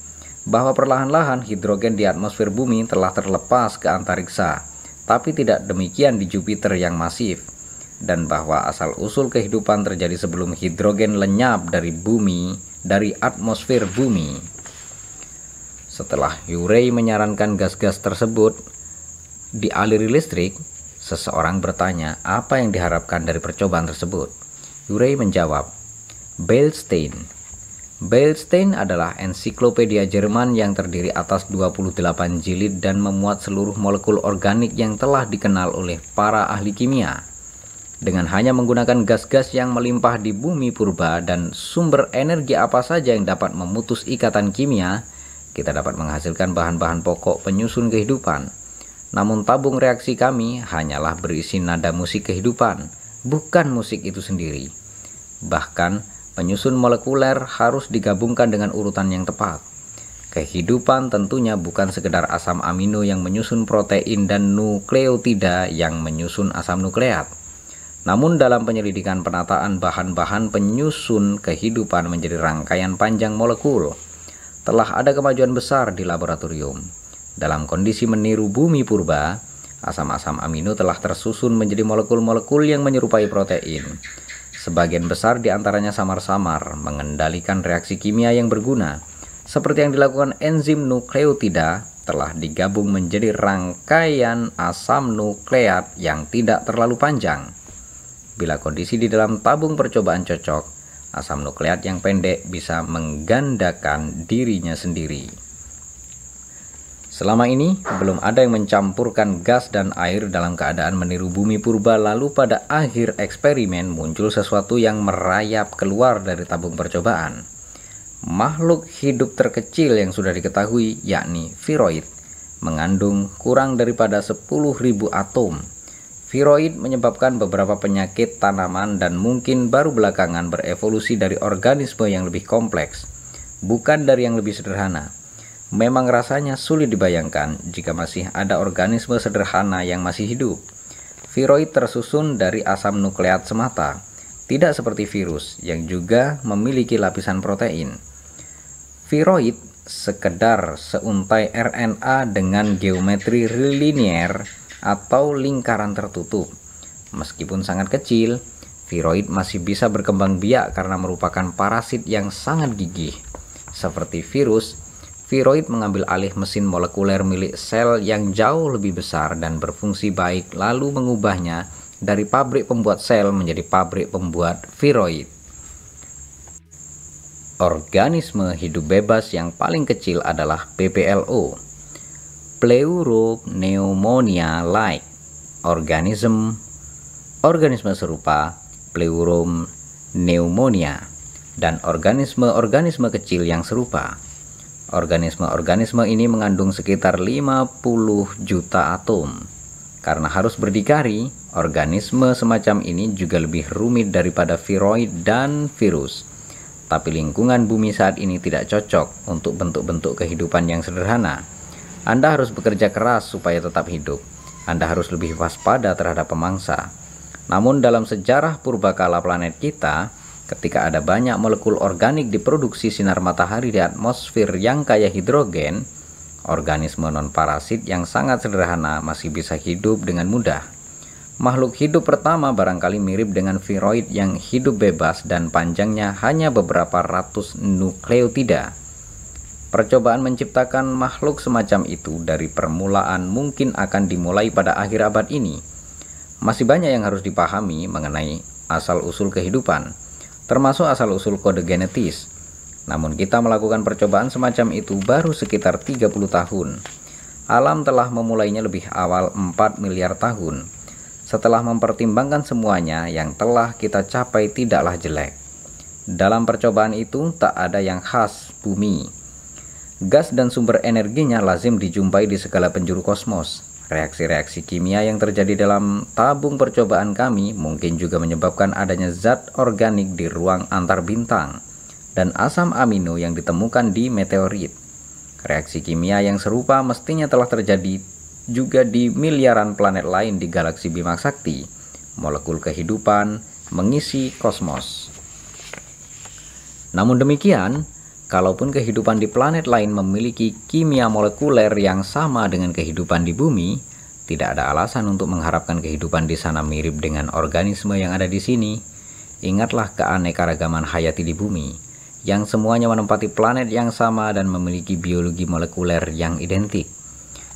Bahwa perlahan-lahan hidrogen di atmosfer bumi telah terlepas ke antariksa, tapi tidak demikian di Jupiter yang masif, dan bahwa asal-usul kehidupan terjadi sebelum hidrogen lenyap dari bumi, dari atmosfer bumi. Setelah Urey menyarankan gas-gas tersebut dialiri listrik, seseorang bertanya apa yang diharapkan dari percobaan tersebut. Urey menjawab, Beilstein. Beilstein adalah ensiklopedia Jerman yang terdiri atas 28 jilid dan memuat seluruh molekul organik yang telah dikenal oleh para ahli kimia. Dengan hanya menggunakan gas-gas yang melimpah di bumi purba dan sumber energi apa saja yang dapat memutus ikatan kimia, kita dapat menghasilkan bahan-bahan pokok penyusun kehidupan. Namun tabung reaksi kami hanyalah berisi nada musik kehidupan, bukan musik itu sendiri. Bahkan, Penyusun molekuler harus digabungkan dengan urutan yang tepat. Kehidupan tentunya bukan sekedar asam amino yang menyusun protein dan nukleotida yang menyusun asam nukleat. Namun dalam penyelidikan penataan bahan-bahan penyusun kehidupan menjadi rangkaian panjang molekul. Telah ada kemajuan besar di laboratorium. Dalam kondisi meniru bumi purba, asam-asam amino telah tersusun menjadi molekul-molekul yang menyerupai protein. Sebagian besar diantaranya samar-samar mengendalikan reaksi kimia yang berguna, seperti yang dilakukan enzim nukleotida telah digabung menjadi rangkaian asam nukleat yang tidak terlalu panjang. Bila kondisi di dalam tabung percobaan cocok, asam nukleat yang pendek bisa menggandakan dirinya sendiri. Selama ini, belum ada yang mencampurkan gas dan air dalam keadaan meniru bumi purba lalu pada akhir eksperimen muncul sesuatu yang merayap keluar dari tabung percobaan. Makhluk hidup terkecil yang sudah diketahui yakni viroid mengandung kurang daripada 10.000 atom. Viroid menyebabkan beberapa penyakit tanaman dan mungkin baru belakangan berevolusi dari organisme yang lebih kompleks, bukan dari yang lebih sederhana. Memang rasanya sulit dibayangkan jika masih ada organisme sederhana yang masih hidup. Viroid tersusun dari asam nukleat semata, tidak seperti virus yang juga memiliki lapisan protein. Viroid sekedar seuntai RNA dengan geometri linier atau lingkaran tertutup. Meskipun sangat kecil, viroid masih bisa berkembang biak karena merupakan parasit yang sangat gigih. Seperti virus Viroid mengambil alih mesin molekuler milik sel yang jauh lebih besar dan berfungsi baik lalu mengubahnya dari pabrik pembuat sel menjadi pabrik pembuat viroid. Organisme hidup bebas yang paling kecil adalah PPLO, Pleuropneumonia like organism, organisme serupa Pleuropneumonia, dan organisme-organisme kecil yang serupa Organisme-organisme ini mengandung sekitar 50 juta atom. Karena harus berdikari, organisme semacam ini juga lebih rumit daripada viroid dan virus. Tapi lingkungan bumi saat ini tidak cocok untuk bentuk-bentuk kehidupan yang sederhana. Anda harus bekerja keras supaya tetap hidup. Anda harus lebih waspada terhadap pemangsa. Namun dalam sejarah purbakala planet kita, Ketika ada banyak molekul organik diproduksi sinar matahari di atmosfer yang kaya hidrogen, organisme non parasit yang sangat sederhana masih bisa hidup dengan mudah. Makhluk hidup pertama barangkali mirip dengan viroid yang hidup bebas dan panjangnya hanya beberapa ratus nukleotida. Percobaan menciptakan makhluk semacam itu dari permulaan mungkin akan dimulai pada akhir abad ini. Masih banyak yang harus dipahami mengenai asal-usul kehidupan termasuk asal-usul kode genetis. Namun kita melakukan percobaan semacam itu baru sekitar 30 tahun. Alam telah memulainya lebih awal 4 miliar tahun. Setelah mempertimbangkan semuanya yang telah kita capai tidaklah jelek. Dalam percobaan itu tak ada yang khas bumi. Gas dan sumber energinya lazim dijumpai di segala penjuru kosmos, Reaksi-reaksi kimia yang terjadi dalam tabung percobaan kami mungkin juga menyebabkan adanya zat organik di ruang antar bintang dan asam amino yang ditemukan di meteorit. Reaksi kimia yang serupa mestinya telah terjadi juga di miliaran planet lain di galaksi Bima Sakti. Molekul kehidupan mengisi kosmos. Namun demikian, Kalaupun kehidupan di planet lain memiliki kimia molekuler yang sama dengan kehidupan di bumi, tidak ada alasan untuk mengharapkan kehidupan di sana mirip dengan organisme yang ada di sini. Ingatlah keanekaragaman hayati di bumi, yang semuanya menempati planet yang sama dan memiliki biologi molekuler yang identik.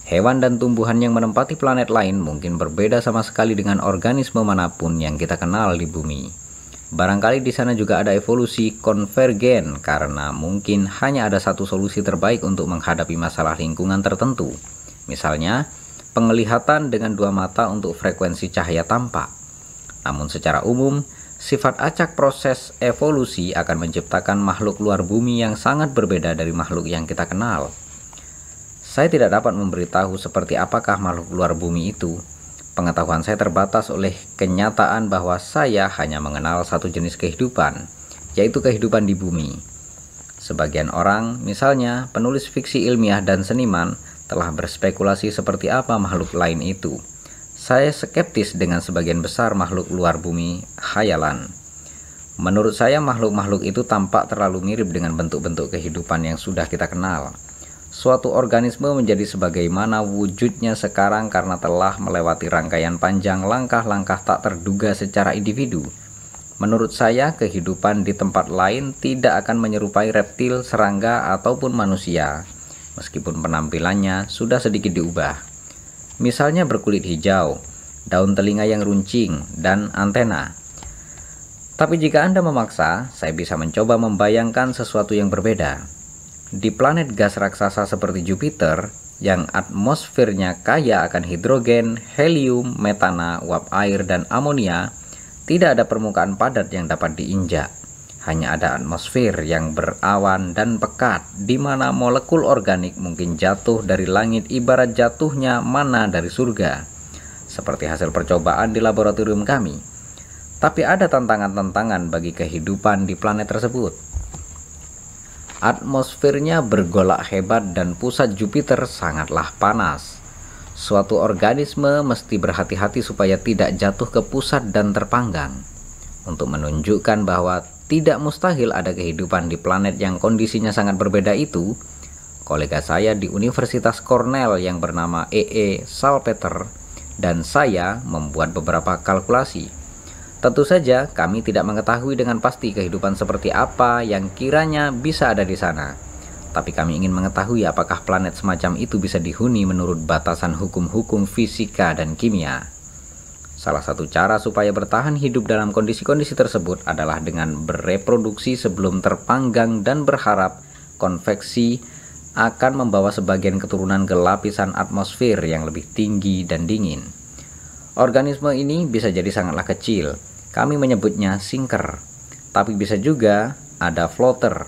Hewan dan tumbuhan yang menempati planet lain mungkin berbeda sama sekali dengan organisme manapun yang kita kenal di bumi. Barangkali di sana juga ada evolusi konvergen karena mungkin hanya ada satu solusi terbaik untuk menghadapi masalah lingkungan tertentu. Misalnya, penglihatan dengan dua mata untuk frekuensi cahaya tampak. Namun secara umum, sifat acak proses evolusi akan menciptakan makhluk luar bumi yang sangat berbeda dari makhluk yang kita kenal. Saya tidak dapat memberitahu seperti apakah makhluk luar bumi itu, Pengetahuan saya terbatas oleh kenyataan bahwa saya hanya mengenal satu jenis kehidupan, yaitu kehidupan di bumi. Sebagian orang, misalnya penulis fiksi ilmiah dan seniman, telah berspekulasi seperti apa makhluk lain itu. Saya skeptis dengan sebagian besar makhluk luar bumi khayalan. Menurut saya makhluk-makhluk itu tampak terlalu mirip dengan bentuk-bentuk kehidupan yang sudah kita kenal Suatu organisme menjadi sebagaimana wujudnya sekarang karena telah melewati rangkaian panjang langkah-langkah tak terduga secara individu. Menurut saya, kehidupan di tempat lain tidak akan menyerupai reptil, serangga, ataupun manusia, meskipun penampilannya sudah sedikit diubah. Misalnya berkulit hijau, daun telinga yang runcing, dan antena. Tapi jika Anda memaksa, saya bisa mencoba membayangkan sesuatu yang berbeda di planet gas raksasa seperti Jupiter, yang atmosfernya kaya akan hidrogen, helium, metana, uap air, dan amonia, tidak ada permukaan padat yang dapat diinjak. Hanya ada atmosfer yang berawan dan pekat, di mana molekul organik mungkin jatuh dari langit ibarat jatuhnya mana dari surga. Seperti hasil percobaan di laboratorium kami. Tapi ada tantangan-tantangan bagi kehidupan di planet tersebut. Atmosfernya bergolak hebat dan pusat Jupiter sangatlah panas. Suatu organisme mesti berhati-hati supaya tidak jatuh ke pusat dan terpanggang. Untuk menunjukkan bahwa tidak mustahil ada kehidupan di planet yang kondisinya sangat berbeda itu, kolega saya di Universitas Cornell yang bernama E.E. E. Salpeter dan saya membuat beberapa kalkulasi Tentu saja, kami tidak mengetahui dengan pasti kehidupan seperti apa yang kiranya bisa ada di sana. Tapi kami ingin mengetahui apakah planet semacam itu bisa dihuni menurut batasan hukum-hukum fisika dan kimia. Salah satu cara supaya bertahan hidup dalam kondisi-kondisi tersebut adalah dengan bereproduksi sebelum terpanggang dan berharap konveksi akan membawa sebagian keturunan ke lapisan atmosfer yang lebih tinggi dan dingin. Organisme ini bisa jadi sangatlah kecil, kami menyebutnya sinker, tapi bisa juga ada floater,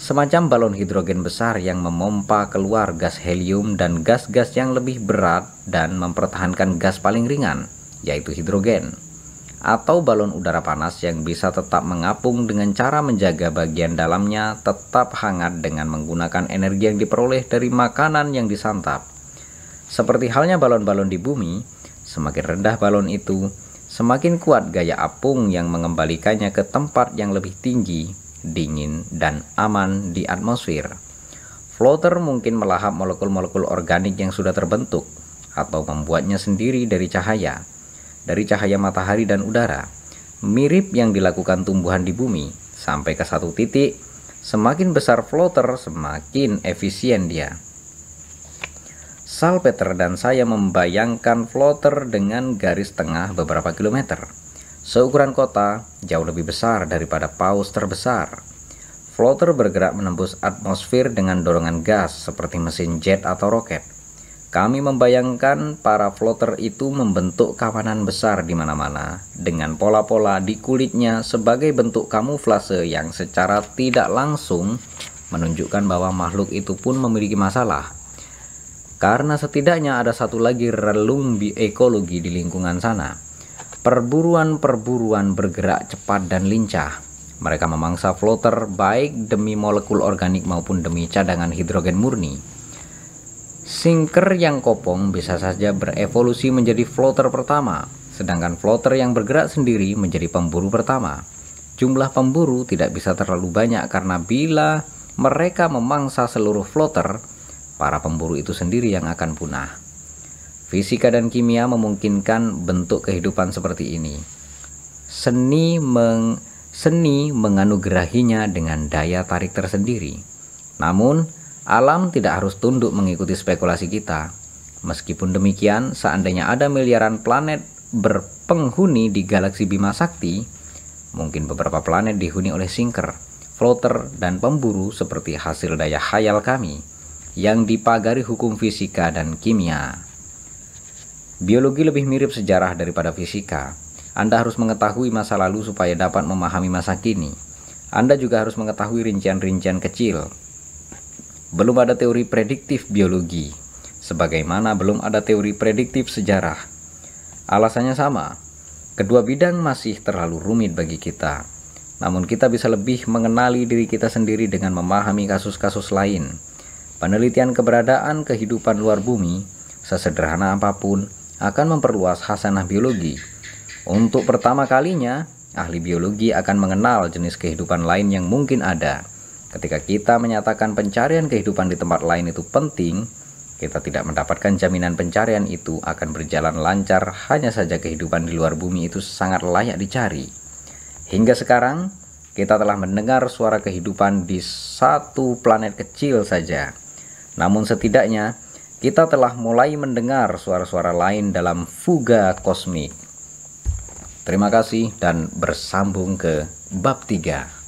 semacam balon hidrogen besar yang memompa keluar gas helium dan gas-gas yang lebih berat dan mempertahankan gas paling ringan, yaitu hidrogen atau balon udara panas yang bisa tetap mengapung dengan cara menjaga bagian dalamnya tetap hangat dengan menggunakan energi yang diperoleh dari makanan yang disantap. Seperti halnya balon-balon di bumi, semakin rendah balon itu, Semakin kuat gaya apung yang mengembalikannya ke tempat yang lebih tinggi, dingin, dan aman di atmosfer. Floater mungkin melahap molekul-molekul organik yang sudah terbentuk, atau membuatnya sendiri dari cahaya, dari cahaya matahari dan udara. Mirip yang dilakukan tumbuhan di bumi, sampai ke satu titik, semakin besar floater, semakin efisien dia. Salpeter dan saya membayangkan floater dengan garis tengah beberapa kilometer. Seukuran kota jauh lebih besar daripada paus terbesar. Floater bergerak menembus atmosfer dengan dorongan gas seperti mesin jet atau roket. Kami membayangkan para floater itu membentuk kawanan besar di mana-mana dengan pola-pola di kulitnya sebagai bentuk kamuflase yang secara tidak langsung menunjukkan bahwa makhluk itu pun memiliki masalah karena setidaknya ada satu lagi relung di ekologi di lingkungan sana. Perburuan-perburuan bergerak cepat dan lincah. Mereka memangsa floater baik demi molekul organik maupun demi cadangan hidrogen murni. Sinker yang kopong bisa saja berevolusi menjadi floater pertama, sedangkan floater yang bergerak sendiri menjadi pemburu pertama. Jumlah pemburu tidak bisa terlalu banyak karena bila mereka memangsa seluruh floater, para pemburu itu sendiri yang akan punah. Fisika dan kimia memungkinkan bentuk kehidupan seperti ini. Seni meng seni menganugerahinya dengan daya tarik tersendiri. Namun, alam tidak harus tunduk mengikuti spekulasi kita. Meskipun demikian, seandainya ada miliaran planet berpenghuni di galaksi Bima Sakti, mungkin beberapa planet dihuni oleh sinker, floater, dan pemburu seperti hasil daya khayal kami yang dipagari hukum fisika dan kimia. Biologi lebih mirip sejarah daripada fisika. Anda harus mengetahui masa lalu supaya dapat memahami masa kini. Anda juga harus mengetahui rincian-rincian kecil. Belum ada teori prediktif biologi, sebagaimana belum ada teori prediktif sejarah. Alasannya sama, kedua bidang masih terlalu rumit bagi kita. Namun kita bisa lebih mengenali diri kita sendiri dengan memahami kasus-kasus lain Penelitian keberadaan kehidupan luar bumi, sesederhana apapun, akan memperluas hasanah biologi. Untuk pertama kalinya, ahli biologi akan mengenal jenis kehidupan lain yang mungkin ada. Ketika kita menyatakan pencarian kehidupan di tempat lain itu penting, kita tidak mendapatkan jaminan pencarian itu akan berjalan lancar, hanya saja kehidupan di luar bumi itu sangat layak dicari. Hingga sekarang, kita telah mendengar suara kehidupan di satu planet kecil saja namun setidaknya kita telah mulai mendengar suara-suara lain dalam fuga kosmik. Terima kasih dan bersambung ke bab 3.